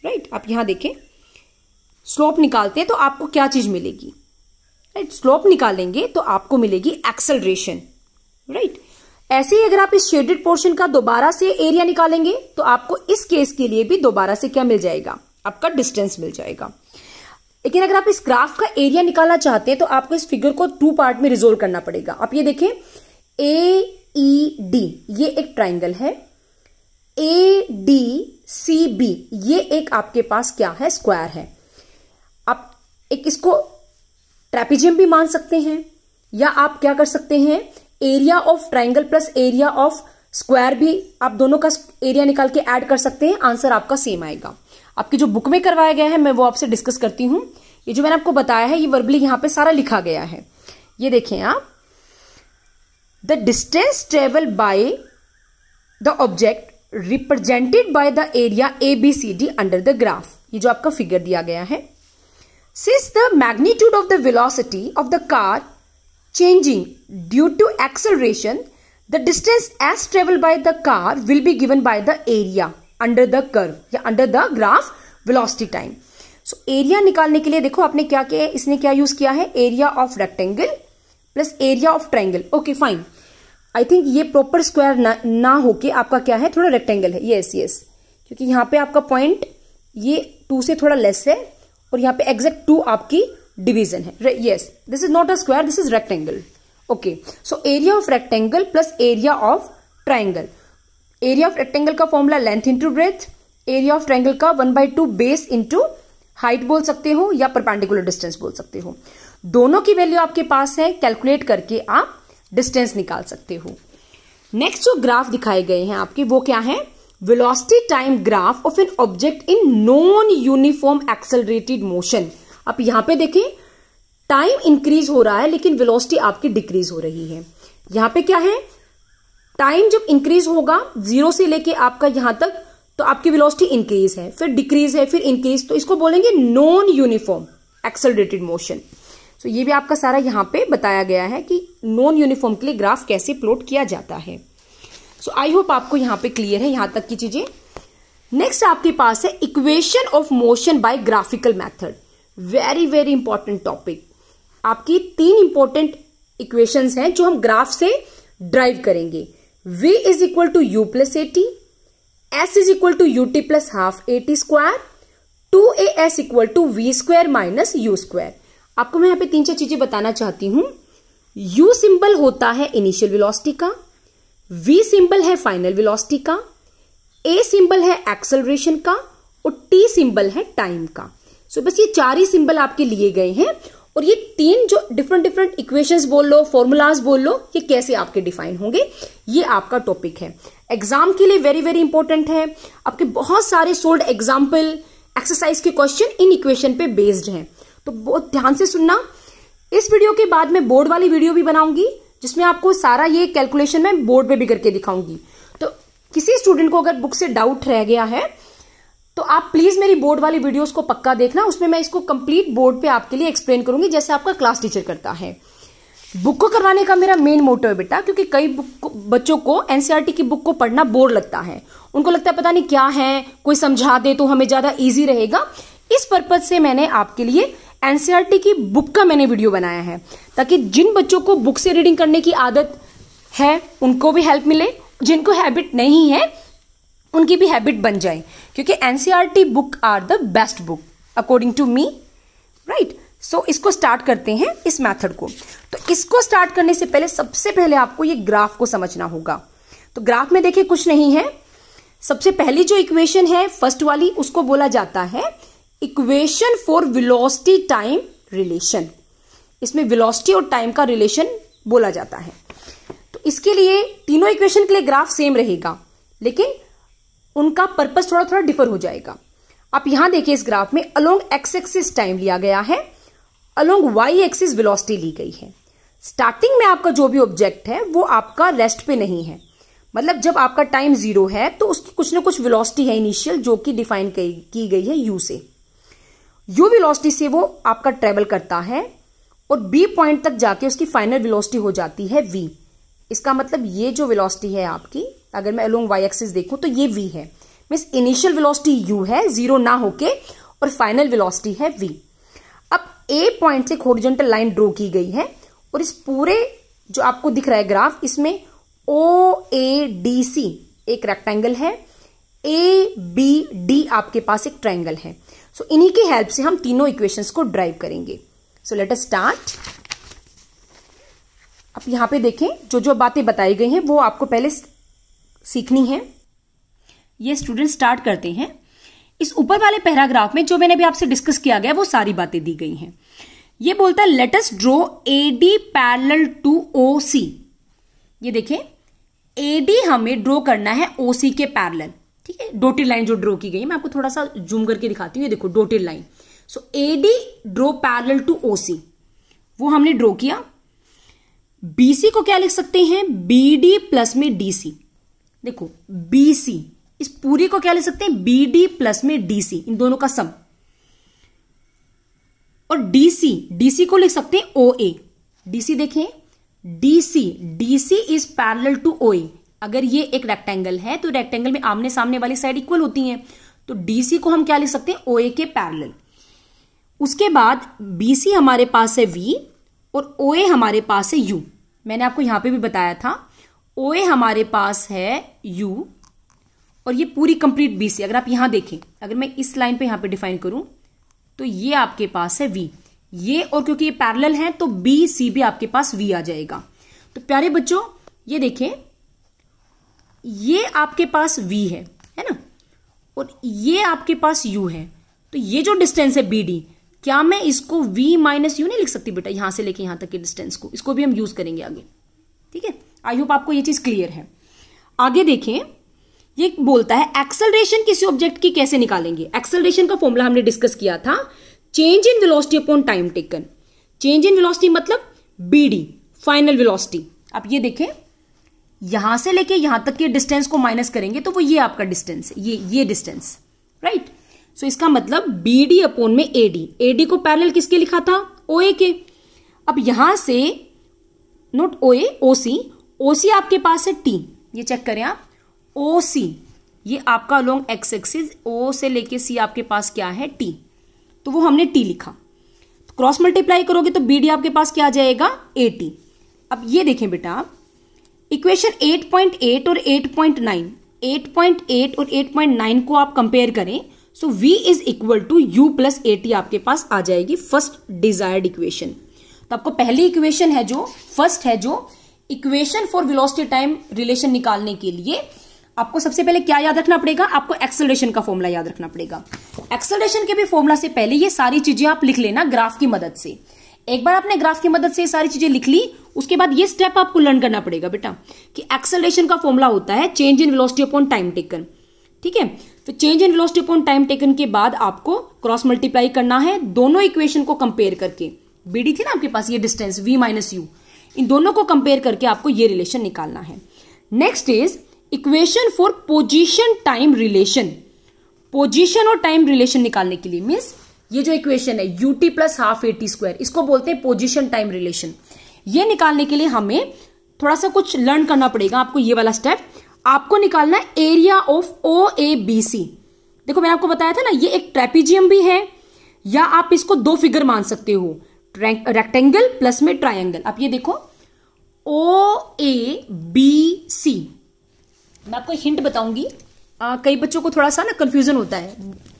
राइट आप यहां देखें स्लोप निकालते हैं तो आपको क्या चीज मिलेगी राइट स्लोप निकालेंगे तो आपको मिलेगी एक्सेलरेशन राइट ऐसे ही अगर आप इस शेडेड पोर्शन का दोबारा से एरिया निकालेंगे तो आपको इस केस के लिए भी दोबारा से क्या मिल जाएगा आपका डिस्टेंस मिल जाएगा लेकिन अगर आप इस ग्राफ का एरिया निकालना चाहते हैं तो आपको इस फिगर को टू पार्ट में रिजोल्व करना पड़ेगा आप ये देखें ए ई डी ये एक ट्राइंगल है ए डी सी बी ये एक आपके पास क्या है स्क्वायर है आप एक इसको ट्रेपिजियम भी मान सकते हैं या आप क्या कर सकते हैं area of triangle plus area of square भी आप दोनों का एरिया निकाल के ऐड कर सकते हैं आंसर आपका सेम आएगा आपकी जो बुक में करवाया गया है मैं वो आपसे डिस्कस करती हूँ ये जो मैंने आपको बताया है ये वर्बली यहाँ पे सारा लिखा गया है ये देखें आप the distance travel by the object represented by the area A B C D under the graph ये जो आपका फिगर दिया गया है since the magnitude of the velocity of the car changing due to acceleration, the distance as traveled by the car will be given by the area under the curve या under the graph velocity time. So area निकालने के लिए देखो आपने क्या किया है इसने क्या यूज किया है area of rectangle plus area of triangle okay fine I think ये प्रॉपर स्क्वायर ना, ना होके आपका क्या है थोड़ा रेक्टेंगल है यस yes, यस yes. क्योंकि यहाँ पे आपका पॉइंट ये टू से थोड़ा लेस है और यहाँ पे एग्जैक्ट टू आपकी डिवीजन है yes this is not a square this is rectangle okay so area of rectangle plus area of triangle area of rectangle का formula length into breadth area of triangle का one by two base into height बोल सकते हो या परपेंडिकुलर डिस्टेंस बोल सकते हो दोनों की वैल्यू आपके पास है कैलकुलेट करके आप डिस्टेंस निकाल सकते हो नेक्स्ट जो ग्राफ दिखाए गए हैं आपके वो क्या है velocity time graph of an object in non uniform accelerated motion आप यहां पे देखें टाइम इंक्रीज हो रहा है लेकिन वेलोसिटी आपकी डिक्रीज हो रही है यहां पे क्या है टाइम जब इंक्रीज होगा जीरो से लेके आपका यहां तक तो आपकी वेलोसिटी इंक्रीज है फिर डिक्रीज है फिर इंक्रीज तो इसको बोलेंगे non uniform accelerated motion so ये भी आपका सारा यहां पे बताया गया है कि नॉन यूनिफॉर्म के लिए ग्राफ कैसे प्लॉट किया जाता है सो आई होप आपको यहां पे क्लियर है यहां तक की चीजें नेक्स्ट आपके पास है equation of motion by graphical method very very important topic आपकी तीन इंपॉर्टेंट इक्वेशंस हैं जो हम ग्राफ से ड्राइव करेंगे v is equal to u plus at s is equal to u t plus half a t square two a s equal to v square minus u square आपको मैं यहाँ पे तीन चार चीजें बताना चाहती हूं u सिंबल होता है इनिशियल वेलोसिटी का v सिंबल है फाइनल वेलोसिटी का a सिंबल है एक्सेलरेशन का और t सिंबल है टाइम का सो so, बस ये चार ही सिंबल आपके लिए गए हैं और ये तीन जो डिफरेंट डिफरेंट इक्वेशंस बोल लो फॉर्मूलाज बोल लो ये कैसे आपके डिफाइन होंगे ये आपका टॉपिक है एग्जाम के लिए वेरी वेरी इंपॉर्टेंट है आपके बहुत सारे सोल्ड एग्जाम्पल एक्सरसाइज के क्वेश्चन इन इक्वेशन पे बेस्ड हैं तो बहुत ध्यान से सुनना इस वीडियो के बाद मैं बोर्ड वाली वीडियो भी बनाऊंगी जिसमें आपको सारा ये कैलकुलेशन मैं बोर्ड पे भी करके दिखाऊंगी तो किसी स्टूडेंट को अगर बुक से डाउट रह गया है तो आप प्लीज मेरी बोर्ड वाली वीडियोस को पक्का देखना उसमें मैं इसको कंप्लीट बोर्ड पे आपके लिए एक्सप्लेन करूंगी जैसे आपका क्लास टीचर करता है बुक को करवाने का मेरा मेन मोटिव है बेटा क्योंकि कई बुक बच्चों को एनसीईआरटी e की बुक को पढ़ना बोर लगता है उनको लगता है पता नहीं क्या है कोई समझा दे तो हमें ज्यादा ईजी रहेगा इस पर्पज से मैंने आपके लिए एनसीईआरटी e की बुक का मैंने वीडियो बनाया है ताकि जिन बच्चों को बुक से रीडिंग करने की आदत है उनको भी हेल्प मिले जिनको हैबिट नहीं है उनकी भी हैबिट बन जाए क्योंकि T book are the best book according to me right so इसको स्टार्ट करते हैं इस मेथड को तो इसको स्टार्ट करने से पहले सबसे पहले आपको ये ग्राफ को समझना होगा तो ग्राफ में देखिए कुछ नहीं है सबसे पहली जो इक्वेशन है फर्स्ट वाली उसको बोला जाता है equation for velocity time relation इसमें विलोसिटी और टाइम का रिलेशन बोला जाता है तो इसके लिए तीनों इक्वेशन के लिए ग्राफ सेम रहेगा लेकिन उनका पर्पज थोड़ा थोड़ा डिफर हो जाएगा आप यहां देखिए इस ग्राफ में अलोंग एक्स एक्सिस टाइम लिया गया है अलोंग वाई एक्सिस वेलोसिटी ली गई है स्टार्टिंग में आपका जो भी ऑब्जेक्ट है वो आपका रेस्ट पे नहीं है मतलब जब आपका टाइम जीरो है तो उसकी कुछ ना कुछ वेलोसिटी है इनिशियल जो कि डिफाइन की गई है यू से यू वेलोसिटी से वो आपका ट्रेवल करता है और बी पॉइंट तक जाके उसकी फाइनल वेलोसिटी हो जाती है वी इसका मतलब ये जो वेलोसिटी है आपकी अगर मैं अलोंग वाई एक्सिस देखूं तो ये वी है मीन्स इनिशियल वेलोसिटी यू है जीरो ना होके और फाइनल वेलोसिटी है वी अब ए पॉइंट से होरिजेंटल लाइन ड्रॉ की गई है और इस पूरे जो आपको दिख रहा है ग्राफ इसमें ओ ए डी सी एक रेक्टेंगल है ए बी डी आपके पास एक ट्राइंगल है सो so, इन्हीं की हेल्प से हम तीनों इक्वेशंस को ड्राइव करेंगे सो लेट अस स्टार्ट अब यहां पे देखें जो जो बातें बताई गई हैं वो आपको पहले सीखनी है ये स्टूडेंट स्टार्ट करते हैं इस ऊपर वाले पैराग्राफ में जो मैंने भी आपसे डिस्कस किया गया वो सारी बातें दी गई हैं ये बोलता है let's draw A D parallel to O C ये देखें ए डी हमें ड्रॉ करना है ओ सी के पैरल ठीक है डोटेड लाइन जो ड्रॉ की गई है मैं आपको थोड़ा सा जूम करके दिखाती हूँ ये देखो dotted line so A D draw parallel to O C वो हमने ड्रॉ किया बी सी को क्या लिख सकते हैं बी डी प्लस में डी सी देखो BC इस पूरी को क्या ले सकते हैं बी डी प्लस में डी सी इन दोनों का सम और डी सी को लिख सकते हैं ओ ए डी सी देखें DC DC is parallel to O A अगर ये एक रेक्टेंगल है तो रेक्टेंगल में आमने सामने वाली साइड इक्वल होती हैं तो डीसी को हम क्या लिख सकते हैं ओ ए के पैरल उसके बाद BC हमारे पास है वी और ओ ए हमारे पास है यू मैंने आपको यहां पे भी बताया था ओ ए हमारे पास है यू और ये पूरी कंप्लीट बी सी अगर आप यहां देखें अगर मैं इस लाइन पे यहां पे डिफाइन करूं तो ये आपके पास है वी ये और क्योंकि ये पैरेलल है तो बी सी भी आपके पास वी आ जाएगा तो प्यारे बच्चों ये देखें ये आपके पास वी है है ना और ये आपके पास यू है तो ये जो डिस्टेंस है बी डी क्या मैं इसको वी माइनस यू नहीं लिख सकती बेटा यहां से लेके यहां तक के डिस्टेंस को इसको भी हम यूज करेंगे आगे ठीक है आई होप आपको ये चीज़ क्लियर है आगे देखें ये बोलता है एक्सलरेशन किसी ऑब्जेक्ट की कैसे निकालेंगे एक्सलरेशन का फॉर्मूला हमने डिस्कस किया था change in velocity upon time taken change in velocity मतलब बी डी फाइनल वेलोसिटी आप ये देखें यहां से लेके यहां तक के डिस्टेंस को माइनस करेंगे तो वो ये आपका डिस्टेंस ये ये डिस्टेंस राइट सो इसका मतलब बी डी अपोन में ए डी ए डी को पैरेलल किसके लिखा था ओ ए के अब यहां से नोट ओ ए ओ सी ओ सी आपके पास है टी ये चेक करें आप ओ सी ये आपका अलोंग एक्स एक्सिस ओ से लेके सी आपके पास क्या है टी तो वो हमने टी लिखा क्रॉस तो मल्टीप्लाई करोगे तो बी डी आपके पास क्या आ जाएगा ए टी अब ये देखें बेटा आप इक्वेशन 8.8 और 8.9 8.8 और 8.9 को आप कंपेयर करें so v is equal to u plus a t आपके पास आ जाएगी फर्स्ट डिजायर्ड इक्वेशन तो आपको पहली इक्वेशन है जो फर्स्ट है जो equation for velocity time relation निकालने के लिए आपको सबसे पहले क्या याद रखना पड़ेगा आपको एक्सलेशन का फॉर्मुला याद रखना पड़ेगा एक्सलेशन के भी फॉर्मुला से पहले ये सारी चीजें आप लिख लेना ग्राफ की मदद से एक बार आपने ग्राफ की मदद से सारी चीजें लिख ली उसके बाद ये स्टेप आपको लर्न करना पड़ेगा बेटा कि एक्सलेशन का फॉर्मुला होता है change in velocity upon time taken ठीक है तो change in velocity upon time taken के बाद आपको क्रॉस मल्टीप्लाई करना है दोनों इक्वेशन को कंपेयर करके बीडी थी ना आपके पास ये डिस्टेंस वी माइनस यू इन दोनों को कंपेयर करके आपको ये रिलेशन निकालना है next is equation for position time relation position और टाइम रिलेशन निकालने के लिए मीन्स ये जो इक्वेशन है u t plus half a t square इसको बोलते हैं पोजिशन टाइम रिलेशन ये निकालने के लिए हमें थोड़ा सा कुछ लर्न करना पड़ेगा आपको ये वाला स्टेप आपको निकालना है area of O A B C देखो मैंने आपको बताया था ना ये एक ट्रेपीजियम भी है या आप इसको दो फिगर मान सकते हो रेक्टेंगल प्लस में ट्राइंगल आप ये देखो ओ ए बी सी मैं आपको हिंट बताऊंगी कई बच्चों को थोड़ा सा ना कंफ्यूजन होता है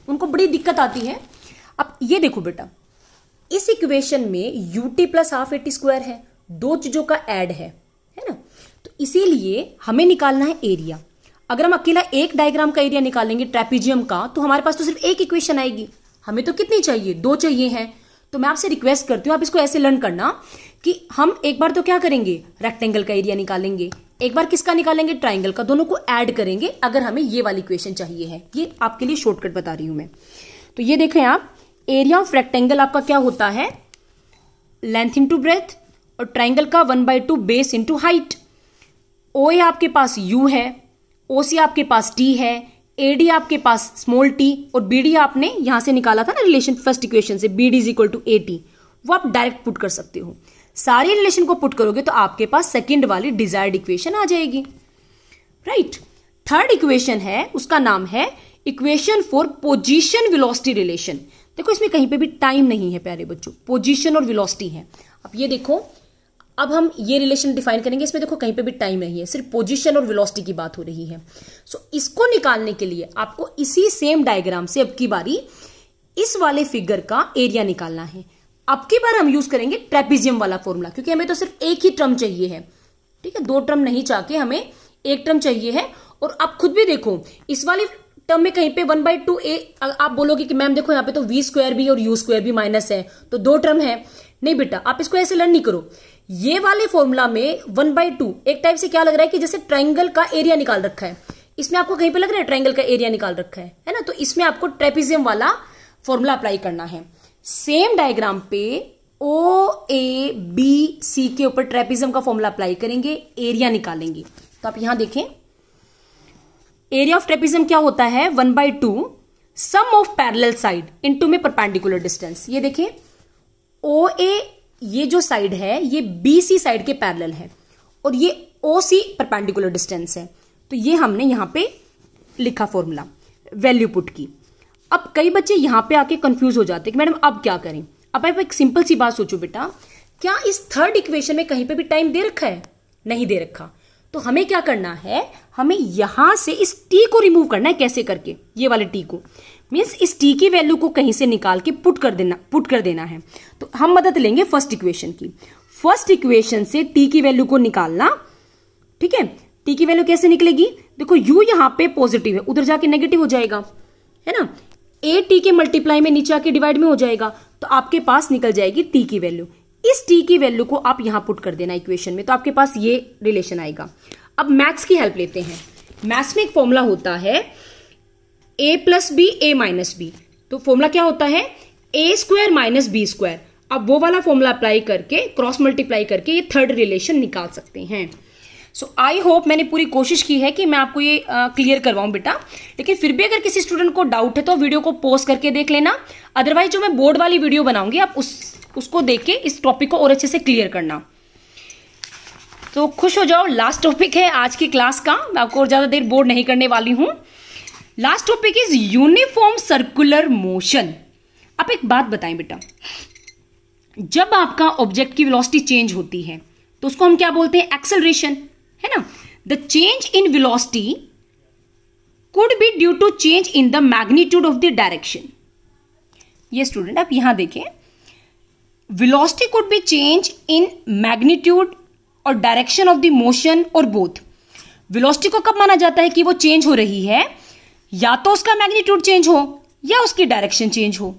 उनको बड़ी दिक्कत आती है अब ये देखो बेटा इस इक्वेशन में u t plus half at square है दो चीज़ों का एड है है ना तो इसीलिए हमें निकालना है एरिया अगर हम अकेला एक डायग्राम का एरिया निकालेंगे ट्रेपीजियम का तो हमारे पास तो सिर्फ एक इक्वेशन आएगी हमें तो कितनी चाहिए दो चाहिए हैं तो मैं आपसे रिक्वेस्ट करती हूँ आप इसको ऐसे लर्न करना कि हम एक बार तो क्या करेंगे रेक्टेंगल का एरिया निकालेंगे एक बार किसका निकालेंगे ट्राइंगल का दोनों को ऐड करेंगे अगर हमें ये वाली इक्वेशन चाहिए है ये आपके लिए शॉर्टकट बता रही हूं मैं तो ये देखें आप एरिया ऑफ रेक्टेंगल आपका क्या होता है लेंथ इंटू ब्रेथ और ट्राइंगल का one by two base into height O A आपके पास यू है ओ सी आपके पास टी है एडी आपके पास स्मॉल टी और बीडी आपने यहां से निकाला था ना रिलेशन फर्स्ट इक्वेशन से B D is equal to a t वो आप डायरेक्ट पुट कर सकते हो सारे रिलेशन को पुट करोगे तो आपके पास सेकेंड वाली डिजायर्ड इक्वेशन आ जाएगी राइट थर्ड इक्वेशन है उसका नाम है equation for position velocity relation देखो इसमें कहीं पे भी टाइम नहीं है प्यारे बच्चों पोजिशन और विलोसिटी है अब ये देखो अब हम ये रिलेशन डिफाइन करेंगे इसमें देखो कहीं पे भी टाइम नहीं है सिर्फ पोजीशन और वेलोसिटी की बात हो रही है सो so, इसको निकालने के लिए आपको इसी सेम डायग्राम से अब की बारी इस वाले फिगर का एरिया निकालना है अब की बार हम यूज करेंगे ट्रेपिजियम वाला फॉर्मूला क्योंकि हमें तो सिर्फ एक ही टर्म चाहिए है ठीक है दो टर्म नहीं चाहके हमें एक टर्म चाहिए है और आप खुद भी देखो इस वाले टर्म में कहीं पे वन बाई टू ए आप बोलोगे कि मैम देखो यहाँ पे तो वी स्क्वायर भी और यू स्क्वायर भी माइनस है तो दो टर्म है नहीं बेटा आप इसको ऐसे लर्न नहीं करो ये वाले फॉर्मूला में वन बाई टू एक टाइप से क्या लग रहा है कि जैसे ट्राइंगल का एरिया निकाल रखा है इसमें आपको कहीं पे लग रहा है ट्राइंगल का एरिया निकाल रखा है है ना तो इसमें आपको ट्रेपिजियम वाला फॉर्मूला अप्लाई करना है सेम डायग्राम पे ओ ए बी सी के ऊपर ट्रेपिजम का फॉर्मूला अप्लाई करेंगे एरिया निकालेंगे तो आप यहां देखें एरिया ऑफ ट्रेपिज्म क्या होता है one by two sum of parallel side into में परपेंडिकुलर डिस्टेंस ये देखिए ओ ए ये जो साइड है ये बी सी साइड के पैरेलल है और ये ओ सी परपेंडिकुलर डिस्टेंस है तो ये हमने यहाँ पे लिखा फॉर्मूला वैल्यू पुट की अब कई बच्चे यहां पे आके कंफ्यूज हो जाते हैं कि मैडम अब क्या करें अब आप एक सिंपल सी बात सोचो बेटा क्या इस थर्ड इक्वेशन में कहीं पे भी टाइम दे रखा है नहीं दे रखा तो हमें क्या करना है हमें यहां से इस टी को रिमूव करना है कैसे करके ये वाले टी को मीन्स इस टी की वैल्यू को कहीं से निकाल के पुट कर देना पुट कर देना है तो हम मदद लेंगे फर्स्ट इक्वेशन की फर्स्ट इक्वेशन से टी की वैल्यू को निकालना ठीक है टी की वैल्यू कैसे निकलेगी देखो यू यहां पे पॉजिटिव है उधर जाके नेगेटिव हो जाएगा है ना ए टी के मल्टीप्लाई में नीचे आके डिवाइड में हो जाएगा तो आपके पास निकल जाएगी टी की वैल्यू इस टी की वैल्यू को आप यहां पुट कर देना इक्वेशन में तो आपके पास ये रिलेशन आएगा अब मैथ्स की हेल्प लेते हैं मैथ्स में एक फॉर्मूला होता है a plus b a minus b तो फॉर्मूला क्या होता है a square minus b square आप वो वाला फॉर्मूला अप्लाई करके क्रॉस मल्टीप्लाई करके ये थर्ड रिलेशन निकाल सकते हैं सो आई होप मैंने पूरी कोशिश की है कि मैं आपको ये क्लियर करवाऊँ बेटा लेकिन फिर भी अगर किसी स्टूडेंट को डाउट है तो वीडियो को पोस्ट करके देख लेना अदरवाइज जो मैं बोर्ड वाली वीडियो बनाऊंगी आप उस उसको देख के इस टॉपिक को और अच्छे से क्लियर करना तो खुश हो जाओ लास्ट टॉपिक है आज की क्लास का मैं आपको और ज़्यादा देर बोर्ड नहीं करने वाली हूँ last topic is uniform circular motion आप एक बात बताएं बेटा जब आपका ऑब्जेक्ट की वेलोसिटी चेंज होती है तो उसको हम क्या बोलते हैं एक्सेलरेशन है ना the change in velocity could be due to change in the magnitude of the direction ये स्टूडेंट आप यहां देखें velocity could be change in magnitude और डायरेक्शन ऑफ द मोशन और बोथ विलोसिटी को कब माना जाता है कि वो चेंज हो रही है या तो उसका मैग्नीट्यूड चेंज हो या उसकी डायरेक्शन चेंज हो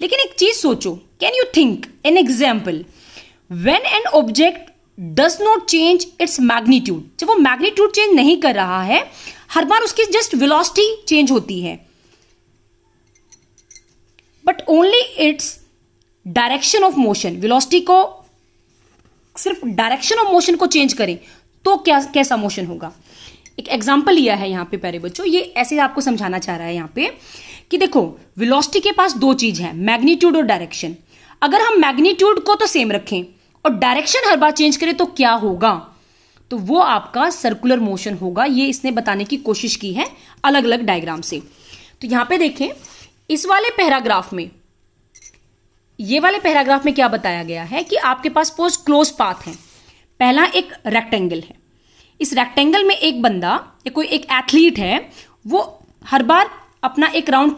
लेकिन एक चीज सोचो can you think an example when an object does not change its magnitude जब वो मैग्नीट्यूड चेंज नहीं कर रहा है हर बार उसकी जस्ट विलॉसिटी चेंज होती है but only its direction of motion velocity को सिर्फ डायरेक्शन ऑफ मोशन को चेंज करें तो क्या कैसा मोशन होगा एक एग्जाम्पल लिया है यहां पे प्यारे बच्चों ये ऐसे आपको समझाना चाह रहा है यहां पे कि देखो विलॉसिटी के पास दो चीज है मैग्नीट्यूड और डायरेक्शन अगर हम मैग्नीट्यूड को तो सेम रखें और डायरेक्शन हर बार चेंज करें तो क्या होगा तो वो आपका सर्कुलर मोशन होगा ये इसने बताने की कोशिश की है अलग अलग डायग्राम से तो यहां पे देखें इस वाले पैराग्राफ में ये वाले पैराग्राफ में क्या बताया गया है कि आपके पास पोस्ट क्लोज पाथ है पहला एक रेक्टेंगल है इस रेक्टेंगल में एक बंदा या कोई एक एथलीट है वो हर बार अपना एक राउंड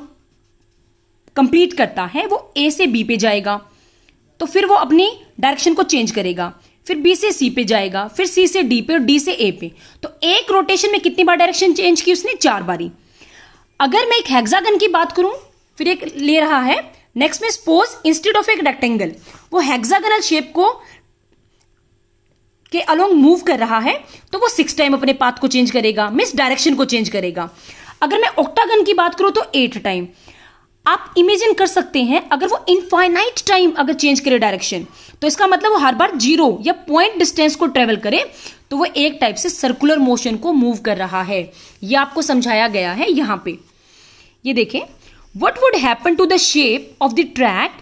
कंप्लीट करता है वो ए से बी पे जाएगा तो फिर वो अपनी डायरेक्शन को चेंज करेगा फिर बी से सी पे जाएगा फिर सी से डी पे और डी से ए पे तो एक रोटेशन में कितनी बार डायरेक्शन चेंज की उसने चार बारी अगर मैं एक हेक्सागन की बात करूं फिर एक ले रहा है नेक्स्ट में सपोज इंस्टेड ऑफ एक रेक्टेंगल वो हेक्सागनल शेप को के अलोंग मूव कर रहा है तो वो सिक्स टाइम अपने पाथ को चेंज करेगा मिस डायरेक्शन को चेंज करेगा अगर मैं ऑक्टागन की बात करूं तो एट टाइम आप इमेजिन कर सकते हैं अगर वो इनफाइनाइट टाइम अगर चेंज करे डायरेक्शन तो इसका मतलब वो हर बार जीरो या पॉइंट डिस्टेंस को ट्रेवल करे तो वो एक टाइप से सर्कुलर मोशन को मूव कर रहा है ये आपको समझाया गया है यहां पे ये देखें what would happen to the shape of the track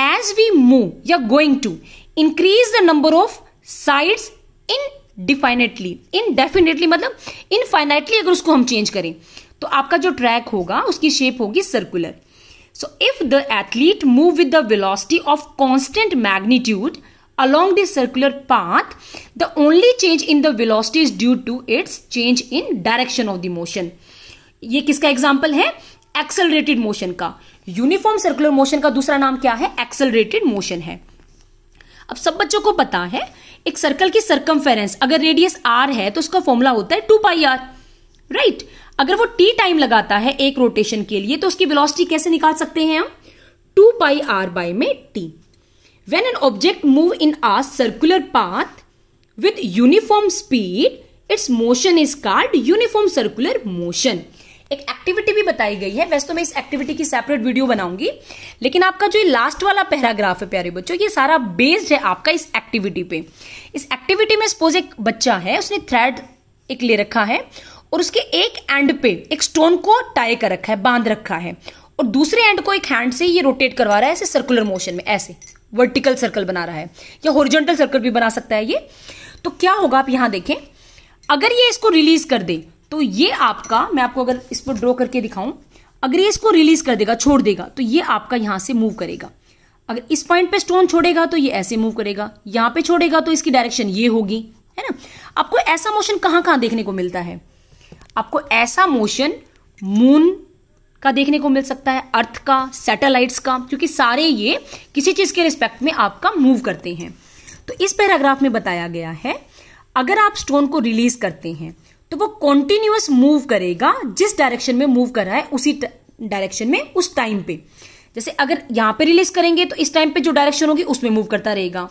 as we move या going to increase the number of side in definitely indefinitely मतलब इनफाइनाइटली अगर उसको हम चेंज करें तो आपका जो ट्रैक होगा उसकी शेप होगी circular So if the athlete move with the velocity of constant magnitude along the circular path, the only change in the velocity is due to its change in direction of the motion. ये किसका एग्जाम्पल है एक्सेलरेटेड मोशन का यूनिफॉर्म सर्कुलर मोशन का दूसरा नाम क्या है एक्सेलरेटेड मोशन है अब सब बच्चों को पता है एक सर्कल की सर्कम्फेरेंस अगर रेडियस आर है तो उसका फॉर्मूला होता है two pi r right right? अगर वो टी टाइम लगाता है एक रोटेशन के लिए तो उसकी वेलोसिटी कैसे निकाल सकते हैं हम टू पाई आर बाय में t when an object move in a circular path with uniform speed its motion is called uniform circular motion एक एक्टिविटी भी बताई गई है वैसे तो मैं इस एक्टिविटी की सेपरेट वीडियो बनाऊंगी लेकिन आपका जो लास्ट वाला पैराग्राफ है प्यारे बच्चों ये सारा बेस्ड है आपका इस एक्टिविटी पे इस एक्टिविटी में सपोज एक बच्चा है उसने थ्रेड एक ले रखा है और उसके एक एंड पे एक स्टोन को टाई कर रखा है बांध रखा है और दूसरे एंड को एक हैंड से ये रोटेट करवा रहा है ऐसे सर्कुलर मोशन में ऐसे वर्टिकल सर्कल बना रहा है या होरिजेंटल सर्कल भी बना सकता है ये तो क्या होगा आप यहां देखें अगर ये इसको रिलीज कर दे तो ये आपका मैं आपको अगर इस पर ड्रॉ करके दिखाऊं अगर ये इसको रिलीज कर देगा छोड़ देगा तो ये आपका यहां से मूव करेगा अगर इस पॉइंट पे स्टोन छोड़ेगा तो ये ऐसे मूव करेगा यहां पे छोड़ेगा तो इसकी डायरेक्शन ये होगी है ना आपको ऐसा मोशन कहां कहां देखने को मिलता है आपको ऐसा मोशन मून का देखने को मिल सकता है अर्थ का सैटेलाइट्स का क्योंकि सारे ये किसी चीज़ के रिस्पेक्ट में आपका मूव करते हैं तो इस पैराग्राफ में बताया गया है अगर आप स्टोन को रिलीज करते हैं तो वो कॉन्टिन्यूस मूव करेगा जिस डायरेक्शन में मूव कर रहा है उसी डायरेक्शन में उस टाइम पे जैसे अगर यहाँ पे रिलीज करेंगे तो इस टाइम पे जो डायरेक्शन होगी उसमें मूव करता रहेगा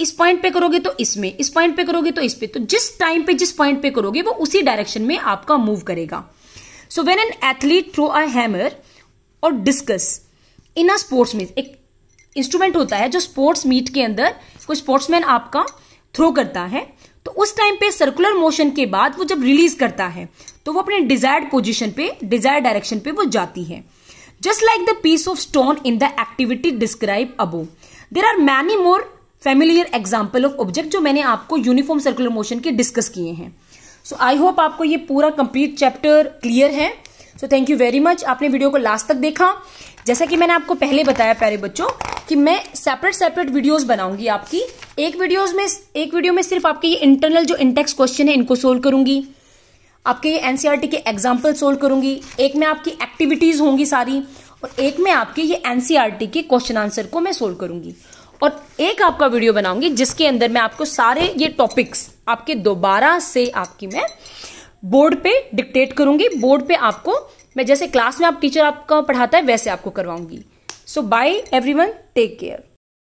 इस पॉइंट पे करोगे तो इसमें इस पॉइंट पे करोगे तो इस पे तो जिस टाइम पे जिस पॉइंट पे करोगे वो उसी डायरेक्शन में आपका मूव करेगा so when an athlete throw a hammer और discus in a sports meet एक इंस्ट्रूमेंट होता है जो स्पोर्ट्स मीट के अंदर कोई स्पोर्ट्समैन आपका थ्रो करता है तो उस टाइम पे सर्कुलर मोशन के बाद वो जब रिलीज करता है तो वो अपने डिजायर्ड पोजिशन पे डिजायर डायरेक्शन पे वो जाती है just like the piece of stone in the activity describe above there are many more familiar example of object जो मैंने आपको यूनिफॉर्म सर्कुलर मोशन के डिस्कस किए हैं सो आई होप आपको ये पूरा कंप्लीट चैप्टर क्लियर है so thank you very much आपने वीडियो को लास्ट तक देखा जैसा कि मैंने आपको पहले बताया प्यारे बच्चों कि मैं सेपरेट सेपरेट वीडियोस बनाऊंगी आपकी एक वीडियोस में एक वीडियो में सिर्फ आपके ये इंटरनल जो इंटेक्स क्वेश्चन है इनको सोल्व करूंगी आपके ये एनसीईआरटी e के एग्जाम्पल सोल्व करूंगी एक में आपकी एक्टिविटीज होंगी सारी और एक में आपके ये एनसीईआरटी e के क्वेश्चन आंसर को मैं सोल्व करूंगी और एक आपका वीडियो बनाऊंगी जिसके अंदर मैं आपको सारे ये टॉपिक्स आपके दोबारा से आपकी मैं बोर्ड पे डिक्टेट करूंगी बोर्ड पे आपको मैं जैसे क्लास में आप टीचर आपका पढ़ाता है वैसे आपको करवाऊंगी so bye everyone take care